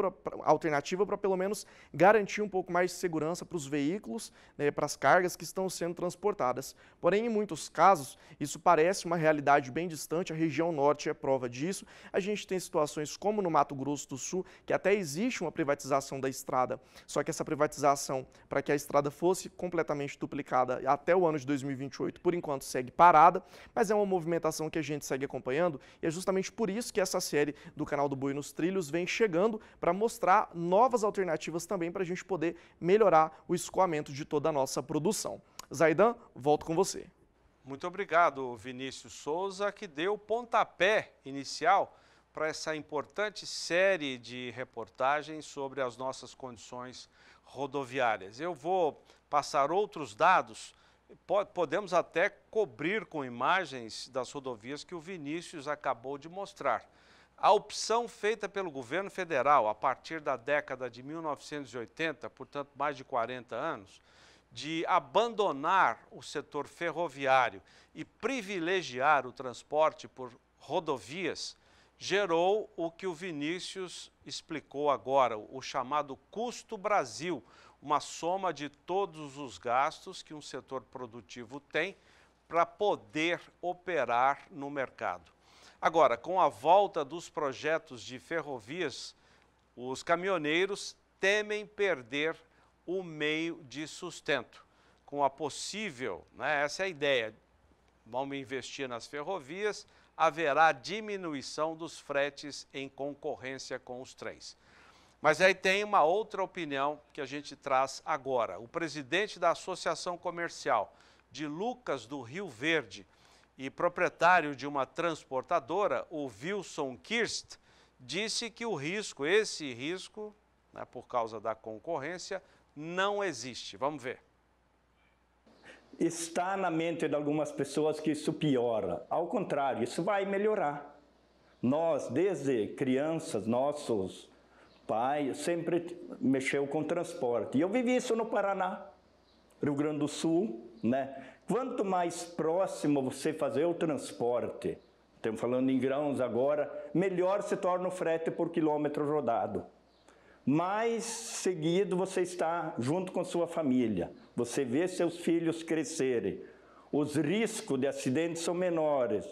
alternativa para pelo menos garantir um pouco mais de segurança para os veículos, né, para as cargas que estão sendo transportadas afetadas. Porém, em muitos casos, isso parece uma realidade bem distante, a região norte é prova disso. A gente tem situações como no Mato Grosso do Sul, que até existe uma privatização da estrada, só que essa privatização, para que a estrada fosse completamente duplicada até o ano de 2028, por enquanto segue parada, mas é uma movimentação que a gente segue acompanhando e é justamente por isso que essa série do canal do Boi nos Trilhos vem chegando para mostrar novas alternativas também para a gente poder melhorar o escoamento de toda a nossa produção. Zaidan, volto com você. Muito obrigado, Vinícius Souza, que deu o pontapé inicial para essa importante série de reportagens sobre as nossas condições rodoviárias. Eu vou passar outros dados, podemos até cobrir com imagens das rodovias que o Vinícius acabou de mostrar. A opção feita pelo governo federal a partir da década de 1980, portanto mais de 40 anos, de abandonar o setor ferroviário e privilegiar o transporte por rodovias gerou o que o Vinícius explicou agora, o chamado custo Brasil, uma soma de todos os gastos que um setor produtivo tem para poder operar no mercado. Agora, com a volta dos projetos de ferrovias, os caminhoneiros temem perder o meio de sustento, com a possível, né, essa é a ideia, vamos investir nas ferrovias, haverá diminuição dos fretes em concorrência com os trens. Mas aí tem uma outra opinião que a gente traz agora. O presidente da Associação Comercial de Lucas do Rio Verde e proprietário de uma transportadora, o Wilson Kirst, disse que o risco, esse risco, né, por causa da concorrência, não existe. Vamos ver. Está na mente de algumas pessoas que isso piora. Ao contrário, isso vai melhorar. Nós, desde crianças, nossos pais sempre mexeu com transporte. E eu vivi isso no Paraná, Rio Grande do Sul, né? Quanto mais próximo você fazer o transporte, estamos falando em grãos agora, melhor se torna o frete por quilômetro rodado mais seguido você está junto com sua família, você vê seus filhos crescerem. Os riscos de acidentes são menores,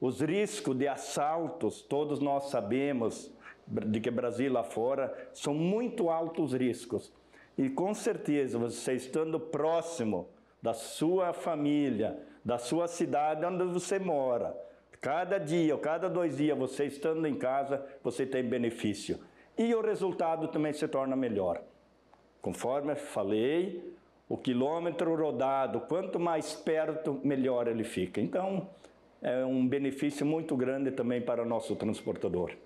os riscos de assaltos, todos nós sabemos de que Brasil lá fora são muito altos riscos. E com certeza, você estando próximo da sua família, da sua cidade onde você mora, cada dia ou cada dois dias você estando em casa, você tem benefício e o resultado também se torna melhor. Conforme falei, o quilômetro rodado, quanto mais perto, melhor ele fica. Então, é um benefício muito grande também para o nosso transportador.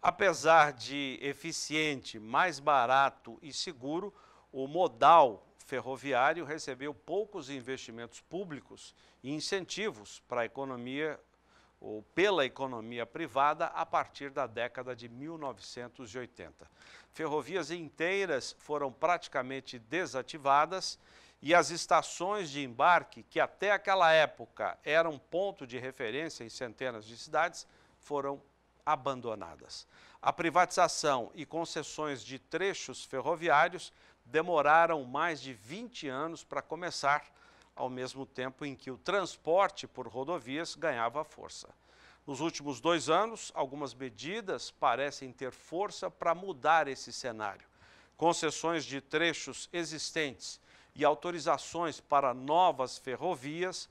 Apesar de eficiente, mais barato e seguro, o modal ferroviário recebeu poucos investimentos públicos e incentivos para a economia ou pela economia privada a partir da década de 1980. Ferrovias inteiras foram praticamente desativadas e as estações de embarque, que até aquela época eram ponto de referência em centenas de cidades, foram abandonadas. A privatização e concessões de trechos ferroviários demoraram mais de 20 anos para começar ao mesmo tempo em que o transporte por rodovias ganhava força. Nos últimos dois anos, algumas medidas parecem ter força para mudar esse cenário. Concessões de trechos existentes e autorizações para novas ferrovias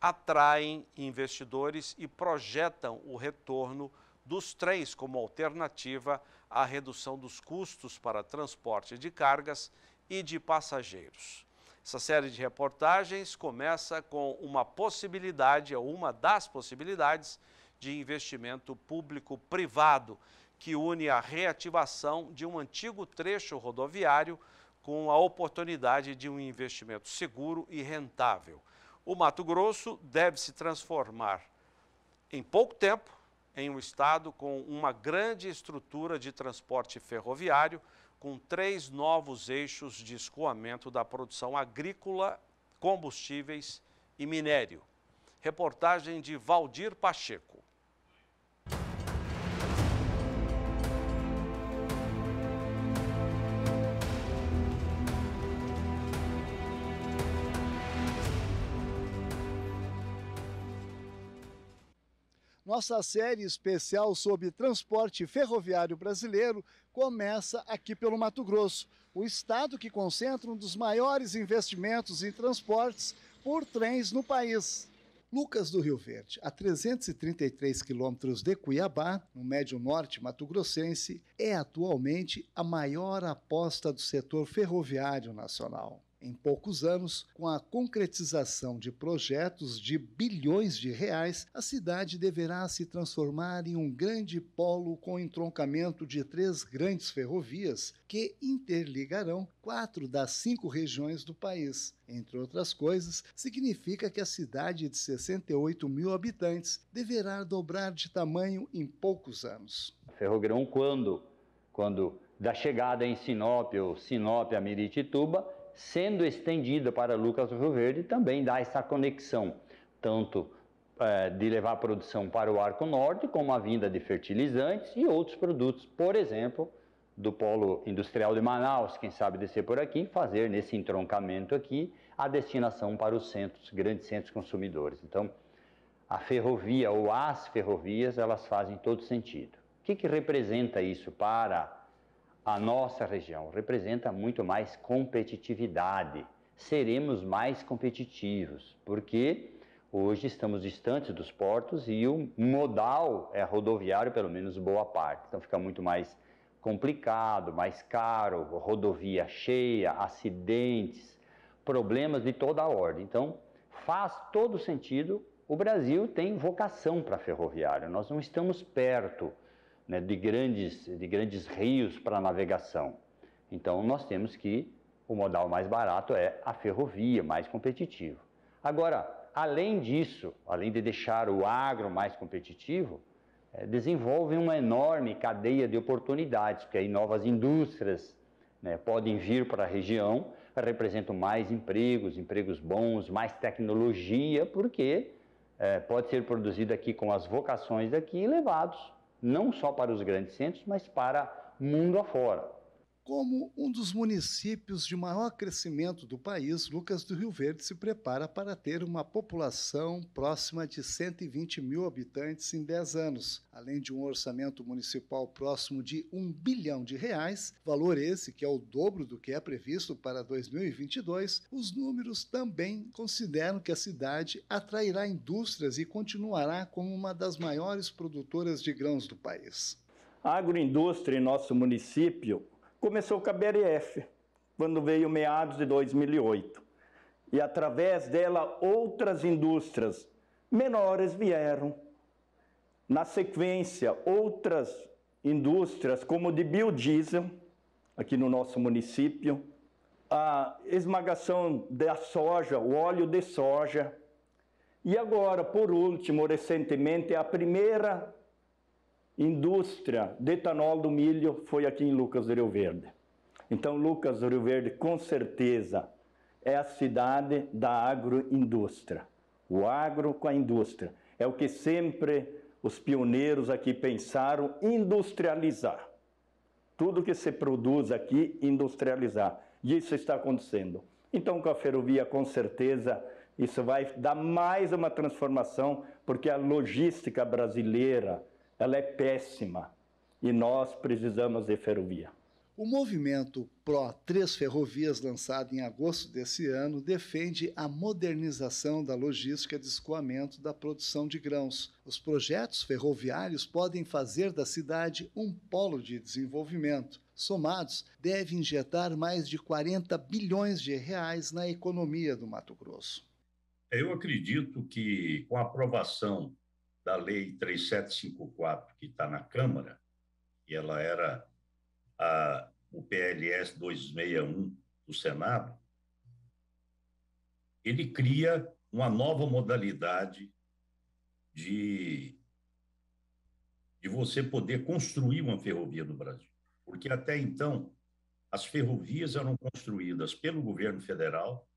atraem investidores e projetam o retorno dos trens como alternativa à redução dos custos para transporte de cargas e de passageiros. Essa série de reportagens começa com uma possibilidade, ou uma das possibilidades, de investimento público-privado, que une a reativação de um antigo trecho rodoviário com a oportunidade de um investimento seguro e rentável. O Mato Grosso deve se transformar em pouco tempo em um estado com uma grande estrutura de transporte ferroviário com três novos eixos de escoamento da produção agrícola, combustíveis e minério. Reportagem de Valdir Pacheco. Nossa série especial sobre transporte ferroviário brasileiro começa aqui pelo Mato Grosso, o estado que concentra um dos maiores investimentos em transportes por trens no país. Lucas do Rio Verde, a 333 quilômetros de Cuiabá, no médio norte mato-grossense, é atualmente a maior aposta do setor ferroviário nacional em poucos anos, com a concretização de projetos de bilhões de reais, a cidade deverá se transformar em um grande polo com entroncamento de três grandes ferrovias que interligarão quatro das cinco regiões do país. Entre outras coisas, significa que a cidade de 68 mil habitantes deverá dobrar de tamanho em poucos anos. Ferrogrão, quando, quando da chegada em Sinop ou Sinop a Miritituba, sendo estendida para Lucas do Rio Verde, também dá essa conexão, tanto é, de levar a produção para o Arco Norte, como a vinda de fertilizantes e outros produtos, por exemplo, do polo industrial de Manaus, quem sabe descer por aqui, fazer nesse entroncamento aqui a destinação para os centros, grandes centros consumidores. Então, a ferrovia ou as ferrovias, elas fazem todo sentido. O que, que representa isso para a nossa região representa muito mais competitividade. Seremos mais competitivos, porque hoje estamos distantes dos portos e o modal é rodoviário, pelo menos boa parte. Então fica muito mais complicado, mais caro, rodovia cheia, acidentes, problemas de toda a ordem. Então faz todo sentido. O Brasil tem vocação para ferroviário, nós não estamos perto né, de, grandes, de grandes rios para navegação. Então, nós temos que o modal mais barato é a ferrovia, mais competitivo. Agora, além disso, além de deixar o agro mais competitivo, é, desenvolve uma enorme cadeia de oportunidades, porque aí novas indústrias né, podem vir para a região, representam mais empregos, empregos bons, mais tecnologia, porque é, pode ser produzido aqui com as vocações daqui e levados não só para os grandes centros, mas para mundo afora. Como um dos municípios de maior crescimento do país, Lucas do Rio Verde se prepara para ter uma população próxima de 120 mil habitantes em 10 anos, além de um orçamento municipal próximo de 1 bilhão de reais, valor esse que é o dobro do que é previsto para 2022. Os números também consideram que a cidade atrairá indústrias e continuará como uma das maiores produtoras de grãos do país. A agroindústria em nosso município começou com a BRF, quando veio meados de 2008. E através dela, outras indústrias menores vieram. Na sequência, outras indústrias, como de biodiesel, aqui no nosso município, a esmagação da soja, o óleo de soja. E agora, por último, recentemente, a primeira indústria de etanol do milho foi aqui em Lucas do Rio Verde. Então, Lucas do Rio Verde, com certeza, é a cidade da agroindústria. O agro com a indústria. É o que sempre os pioneiros aqui pensaram industrializar. Tudo que se produz aqui, industrializar. E isso está acontecendo. Então, com a ferrovia, com certeza, isso vai dar mais uma transformação, porque a logística brasileira, ela é péssima e nós precisamos de ferrovia. O movimento Pró Três Ferrovias, lançado em agosto desse ano, defende a modernização da logística de escoamento da produção de grãos. Os projetos ferroviários podem fazer da cidade um polo de desenvolvimento. Somados, deve injetar mais de 40 bilhões de reais na economia do Mato Grosso. Eu acredito que com a aprovação da Lei 3754, que está na Câmara, e ela era a, o PLS 261 do Senado, ele cria uma nova modalidade de, de você poder construir uma ferrovia no Brasil. Porque até então, as ferrovias eram construídas pelo governo federal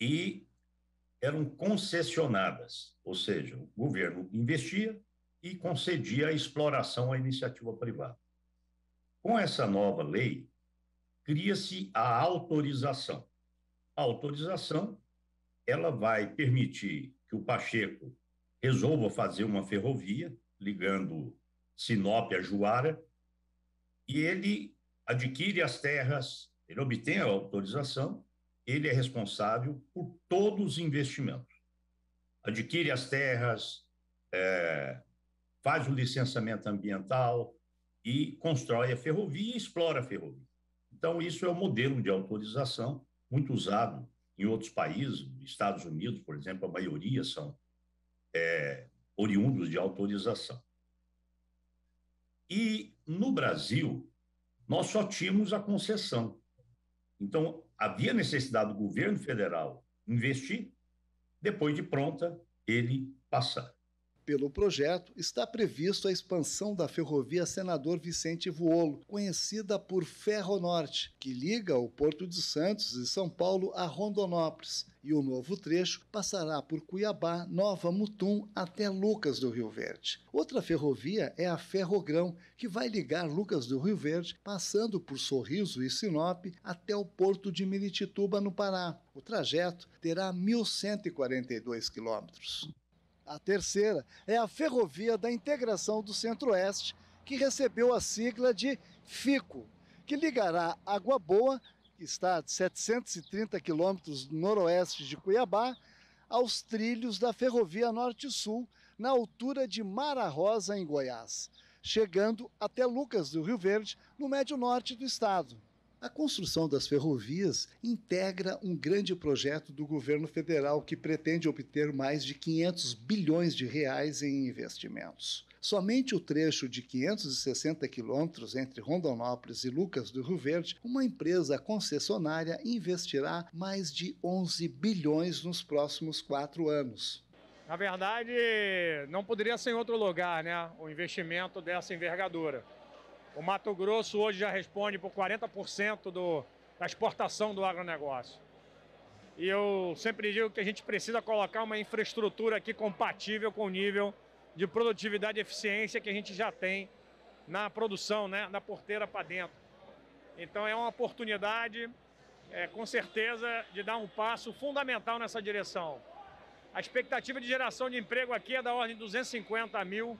e eram concessionadas, ou seja, o governo investia e concedia a exploração à iniciativa privada. Com essa nova lei, cria-se a autorização. A autorização, ela vai permitir que o Pacheco resolva fazer uma ferrovia ligando Sinop a Juara e ele adquire as terras, ele obtém a autorização ele é responsável por todos os investimentos. Adquire as terras, é, faz o licenciamento ambiental e constrói a ferrovia e explora a ferrovia. Então, isso é um modelo de autorização muito usado em outros países, Estados Unidos, por exemplo, a maioria são é, oriundos de autorização. E no Brasil, nós só tínhamos a concessão. Então, havia necessidade do governo federal investir, depois de pronta ele passar. Pelo projeto, está previsto a expansão da ferrovia Senador Vicente Vuolo, conhecida por Ferro Norte, que liga o Porto de Santos e São Paulo a Rondonópolis, e o novo trecho passará por Cuiabá, Nova Mutum até Lucas do Rio Verde. Outra ferrovia é a Ferrogrão, que vai ligar Lucas do Rio Verde, passando por Sorriso e Sinop até o porto de Minitituba, no Pará. O trajeto terá 1.142 quilômetros. A terceira é a Ferrovia da Integração do Centro-Oeste, que recebeu a sigla de FICO, que ligará Água Boa, que está a 730 quilômetros noroeste de Cuiabá, aos trilhos da Ferrovia Norte-Sul, na altura de Mara Rosa, em Goiás, chegando até Lucas do Rio Verde, no médio norte do estado. A construção das ferrovias integra um grande projeto do governo federal que pretende obter mais de 500 bilhões de reais em investimentos. Somente o trecho de 560 quilômetros entre Rondonópolis e Lucas do Rio Verde, uma empresa concessionária investirá mais de 11 bilhões nos próximos quatro anos. Na verdade, não poderia ser em outro lugar, né? O investimento dessa envergadura. O Mato Grosso hoje já responde por 40% do, da exportação do agronegócio. E eu sempre digo que a gente precisa colocar uma infraestrutura aqui compatível com o nível de produtividade e eficiência que a gente já tem na produção, né? na porteira para dentro. Então é uma oportunidade, é, com certeza, de dar um passo fundamental nessa direção. A expectativa de geração de emprego aqui é da ordem de 250 mil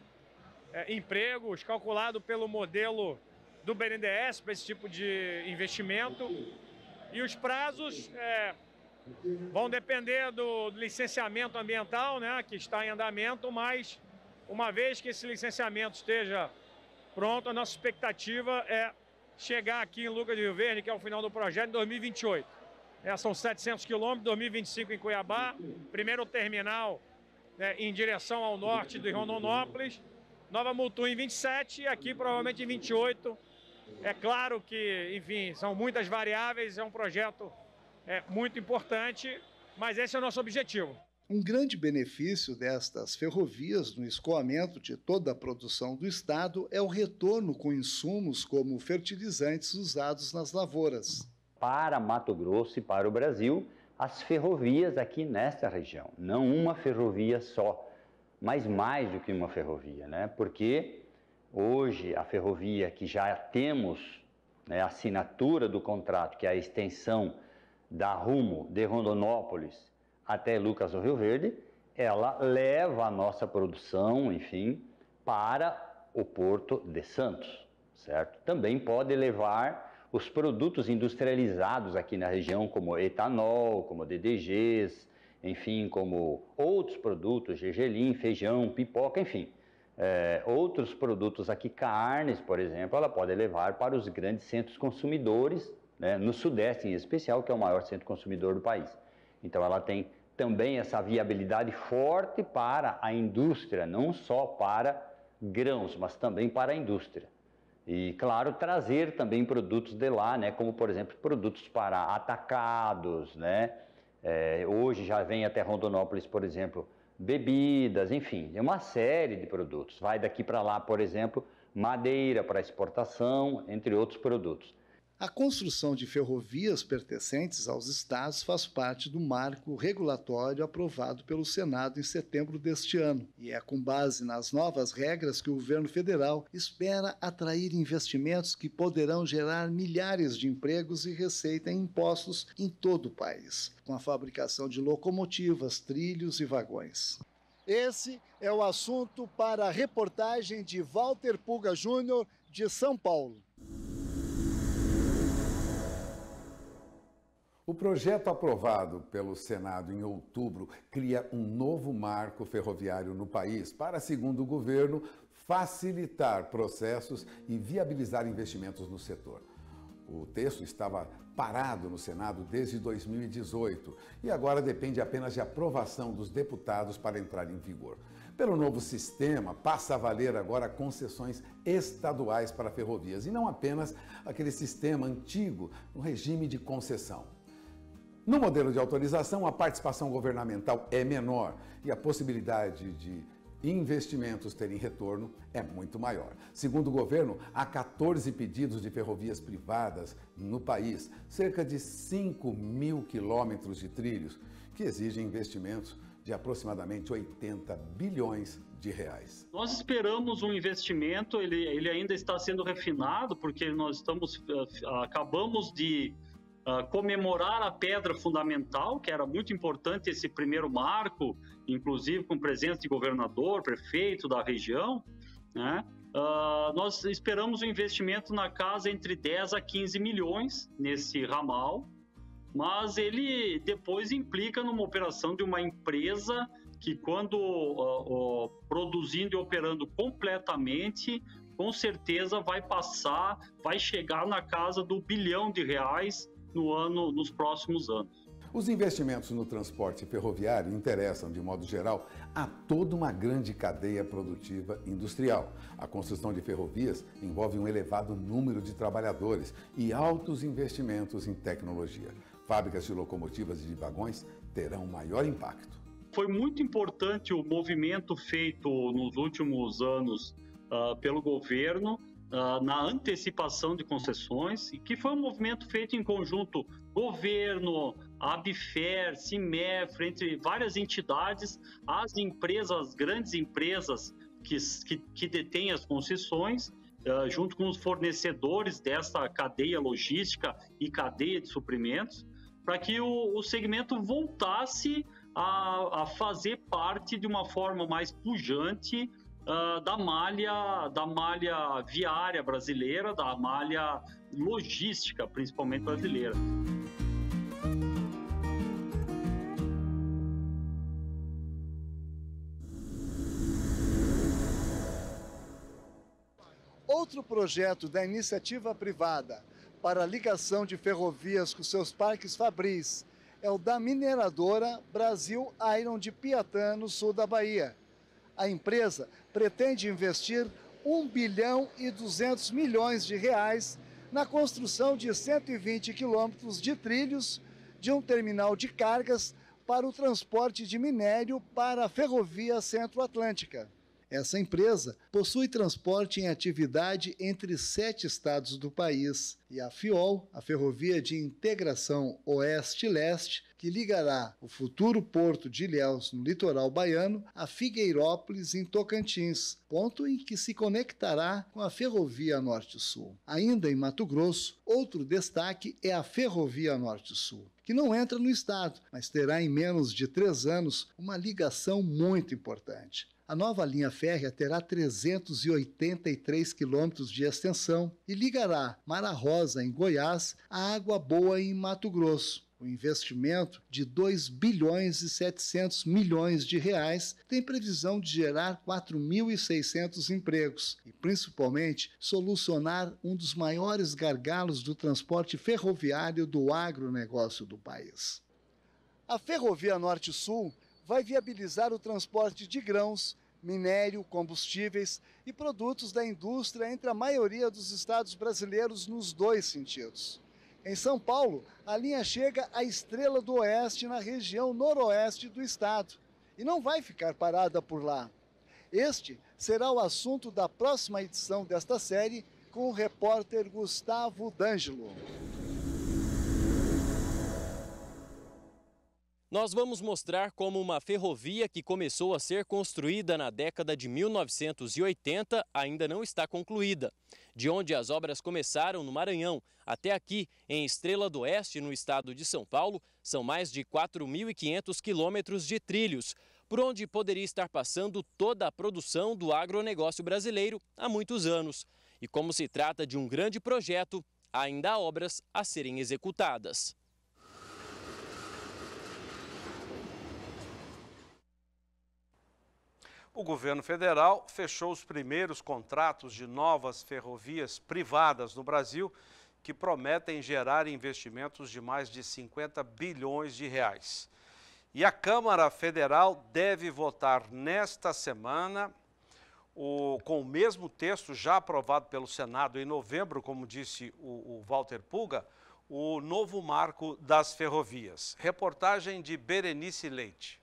é, empregos, calculado pelo modelo do BNDES para esse tipo de investimento. E os prazos é, vão depender do licenciamento ambiental, né, que está em andamento, mas uma vez que esse licenciamento esteja pronto, a nossa expectativa é chegar aqui em Lucas do Rio Verde, que é o final do projeto, em 2028. É, são 700 quilômetros, 2025 em Cuiabá, primeiro terminal né, em direção ao norte de Rondonópolis, Nova Mutum em 27, aqui provavelmente em 28. É claro que, enfim, são muitas variáveis, é um projeto é, muito importante, mas esse é o nosso objetivo. Um grande benefício destas ferrovias no escoamento de toda a produção do Estado é o retorno com insumos como fertilizantes usados nas lavouras. Para Mato Grosso e para o Brasil, as ferrovias aqui nesta região, não uma ferrovia só, mas mais do que uma ferrovia, né? Porque hoje a ferrovia que já temos né, a assinatura do contrato, que é a extensão da Rumo de Rondonópolis até Lucas do Rio Verde, ela leva a nossa produção, enfim, para o porto de Santos, certo? Também pode levar os produtos industrializados aqui na região, como etanol, como DDGs, enfim, como outros produtos, gergelim, feijão, pipoca, enfim. É, outros produtos aqui, carnes, por exemplo, ela pode levar para os grandes centros consumidores, né, no Sudeste em especial, que é o maior centro consumidor do país. Então ela tem também essa viabilidade forte para a indústria, não só para grãos, mas também para a indústria. E, claro, trazer também produtos de lá, né, como, por exemplo, produtos para atacados, né, é, hoje já vem até Rondonópolis, por exemplo, bebidas, enfim, é uma série de produtos. Vai daqui para lá, por exemplo, madeira para exportação, entre outros produtos. A construção de ferrovias pertencentes aos estados faz parte do marco regulatório aprovado pelo Senado em setembro deste ano, e é com base nas novas regras que o governo federal espera atrair investimentos que poderão gerar milhares de empregos e receita em impostos em todo o país, com a fabricação de locomotivas, trilhos e vagões. Esse é o assunto para a reportagem de Walter Puga Júnior, de São Paulo. O projeto aprovado pelo Senado em outubro cria um novo marco ferroviário no país para, segundo o governo, facilitar processos e viabilizar investimentos no setor. O texto estava parado no Senado desde 2018 e agora depende apenas de aprovação dos deputados para entrar em vigor. Pelo novo sistema, passa a valer agora concessões estaduais para ferrovias e não apenas aquele sistema antigo no regime de concessão. No modelo de autorização, a participação governamental é menor e a possibilidade de investimentos terem retorno é muito maior. Segundo o governo, há 14 pedidos de ferrovias privadas no país, cerca de 5 mil quilômetros de trilhos, que exigem investimentos de aproximadamente 80 bilhões de reais. Nós esperamos um investimento, ele, ele ainda está sendo refinado, porque nós estamos eh, acabamos de uh, comemorar a pedra fundamental, que era muito importante esse primeiro marco, inclusive com presença de governador, prefeito da região, né? Uh, nós esperamos um investimento na casa entre 10 a 15 milhões nesse ramal, mas ele depois implica numa operação de uma empresa que, quando uh, uh, produzindo e operando completamente, com certeza vai passar, vai chegar na casa do bilhão de reais no ano, nos próximos anos. Os investimentos no transporte ferroviário interessam, de modo geral, a toda uma grande cadeia produtiva industrial. A construção de ferrovias envolve um elevado número de trabalhadores e altos investimentos em tecnologia. Fábricas de locomotivas e de vagões terão maior impacto. Foi muito importante o movimento feito nos últimos anos uh, pelo governo ah, na antecipação de concessões, que foi um movimento feito em conjunto governo, Abfer, Cimefre, entre várias entidades, as empresas, as grandes empresas que, que, que detêm as concessões, uh, junto com os fornecedores dessa cadeia logística e cadeia de suprimentos, para que o, o segmento voltasse a, a fazer parte de uma forma mais pujante uh, da malha da malha viária brasileira, da malha logística, principalmente brasileira. Outro projeto da iniciativa privada para a ligação de ferrovias com seus parques fabris é o da mineradora Brasil Iron de Piatã, no sul da Bahia, a empresa pretende investir 1 bilhão e 200 milhões de reais na construção de 120 quilômetros de trilhos de um terminal de cargas para o transporte de minério para a Ferrovia Centro-Atlântica. Essa empresa possui transporte em atividade entre sete estados do país e a FIOL, a Ferrovia de Integração Oeste-Leste, que ligará o futuro porto de Ilhéus, no litoral baiano, a Figueirópolis, em Tocantins, ponto em que se conectará com a Ferrovia Norte-Sul. Ainda em Mato Grosso, outro destaque é a Ferrovia Norte-Sul que não entra no Estado, mas terá em menos de três anos uma ligação muito importante. A nova linha férrea terá 383 quilômetros de extensão e ligará Mara Rosa, em Goiás, a Água Boa, em Mato Grosso o investimento de 2 bilhões e 700 milhões de reais tem previsão de gerar 4.600 empregos e, principalmente, solucionar um dos maiores gargalos do transporte ferroviário do agronegócio do país. A Ferrovia Norte-Sul vai viabilizar o transporte de grãos, minério, combustíveis e produtos da indústria entre a maioria dos estados brasileiros nos dois sentidos. Em São Paulo, a linha chega à Estrela do Oeste, na região noroeste do estado, e não vai ficar parada por lá. Este será o assunto da próxima edição desta série com o repórter Gustavo D'Angelo. Nós vamos mostrar como uma ferrovia que começou a ser construída na década de 1980 ainda não está concluída de onde as obras começaram no Maranhão até aqui, em Estrela do Oeste, no estado de São Paulo, são mais de 4.500 quilômetros de trilhos, por onde poderia estar passando toda a produção do agronegócio brasileiro há muitos anos. E como se trata de um grande projeto, ainda há obras a serem executadas. o governo federal fechou os primeiros contratos de novas ferrovias privadas no Brasil, que prometem gerar investimentos de mais de 50 bilhões de reais. E a Câmara Federal deve votar nesta semana o, com o mesmo texto já aprovado pelo Senado em novembro, como disse o, o Walter Puga, o novo marco das ferrovias. Reportagem de Berenice Leite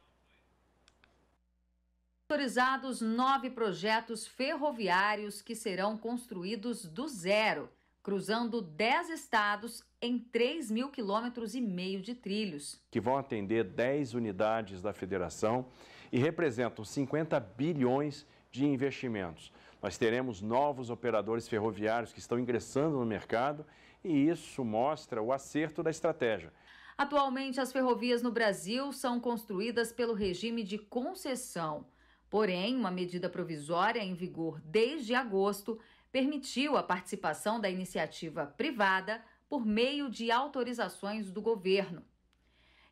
autorizados nove projetos ferroviários que serão construídos do zero, cruzando dez estados em 3 mil quilômetros e meio de trilhos. Que vão atender 10 unidades da federação e representam 50 bilhões de investimentos. Nós teremos novos operadores ferroviários que estão ingressando no mercado e isso mostra o acerto da estratégia. Atualmente, as ferrovias no Brasil são construídas pelo regime de concessão. Porém, uma medida provisória em vigor desde agosto permitiu a participação da iniciativa privada por meio de autorizações do governo.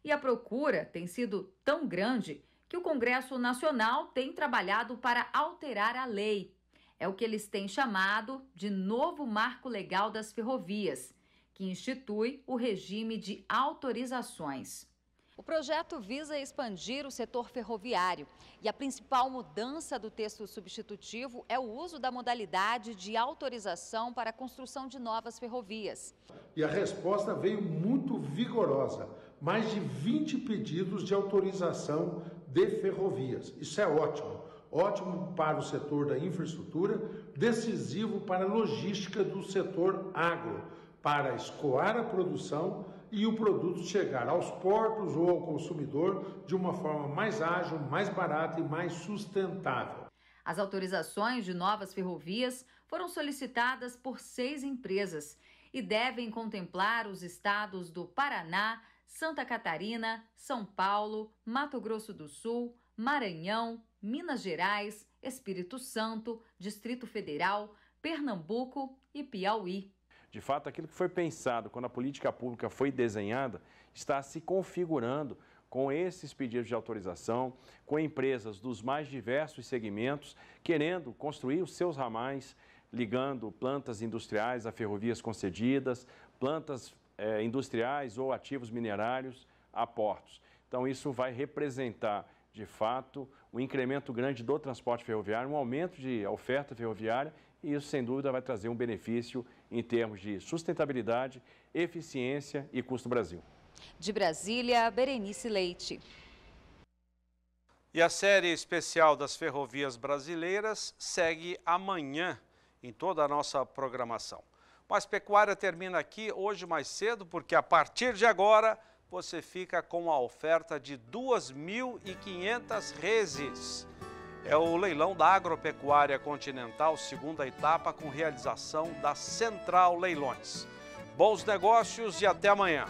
E a procura tem sido tão grande que o Congresso Nacional tem trabalhado para alterar a lei. É o que eles têm chamado de novo marco legal das ferrovias, que institui o regime de autorizações. O projeto visa expandir o setor ferroviário e a principal mudança do texto substitutivo é o uso da modalidade de autorização para a construção de novas ferrovias. E a resposta veio muito vigorosa, mais de 20 pedidos de autorização de ferrovias. Isso é ótimo, ótimo para o setor da infraestrutura, decisivo para a logística do setor agro, para escoar a produção e o produto chegar aos portos ou ao consumidor de uma forma mais ágil, mais barata e mais sustentável. As autorizações de novas ferrovias foram solicitadas por seis empresas e devem contemplar os estados do Paraná, Santa Catarina, São Paulo, Mato Grosso do Sul, Maranhão, Minas Gerais, Espírito Santo, Distrito Federal, Pernambuco e Piauí. De fato, aquilo que foi pensado quando a política pública foi desenhada está se configurando com esses pedidos de autorização, com empresas dos mais diversos segmentos querendo construir os seus ramais, ligando plantas industriais a ferrovias concedidas, plantas eh, industriais ou ativos minerários a portos. Então, isso vai representar, de fato, um incremento grande do transporte ferroviário, um aumento de oferta ferroviária e isso, sem dúvida, vai trazer um benefício em termos de sustentabilidade, eficiência e custo Brasil. De Brasília, Berenice Leite. E a série especial das ferrovias brasileiras segue amanhã em toda a nossa programação. Mas Pecuária termina aqui hoje mais cedo, porque a partir de agora você fica com a oferta de 2.500 reses é o leilão da agropecuária continental, segunda etapa, com realização da Central Leilões. Bons negócios e até amanhã.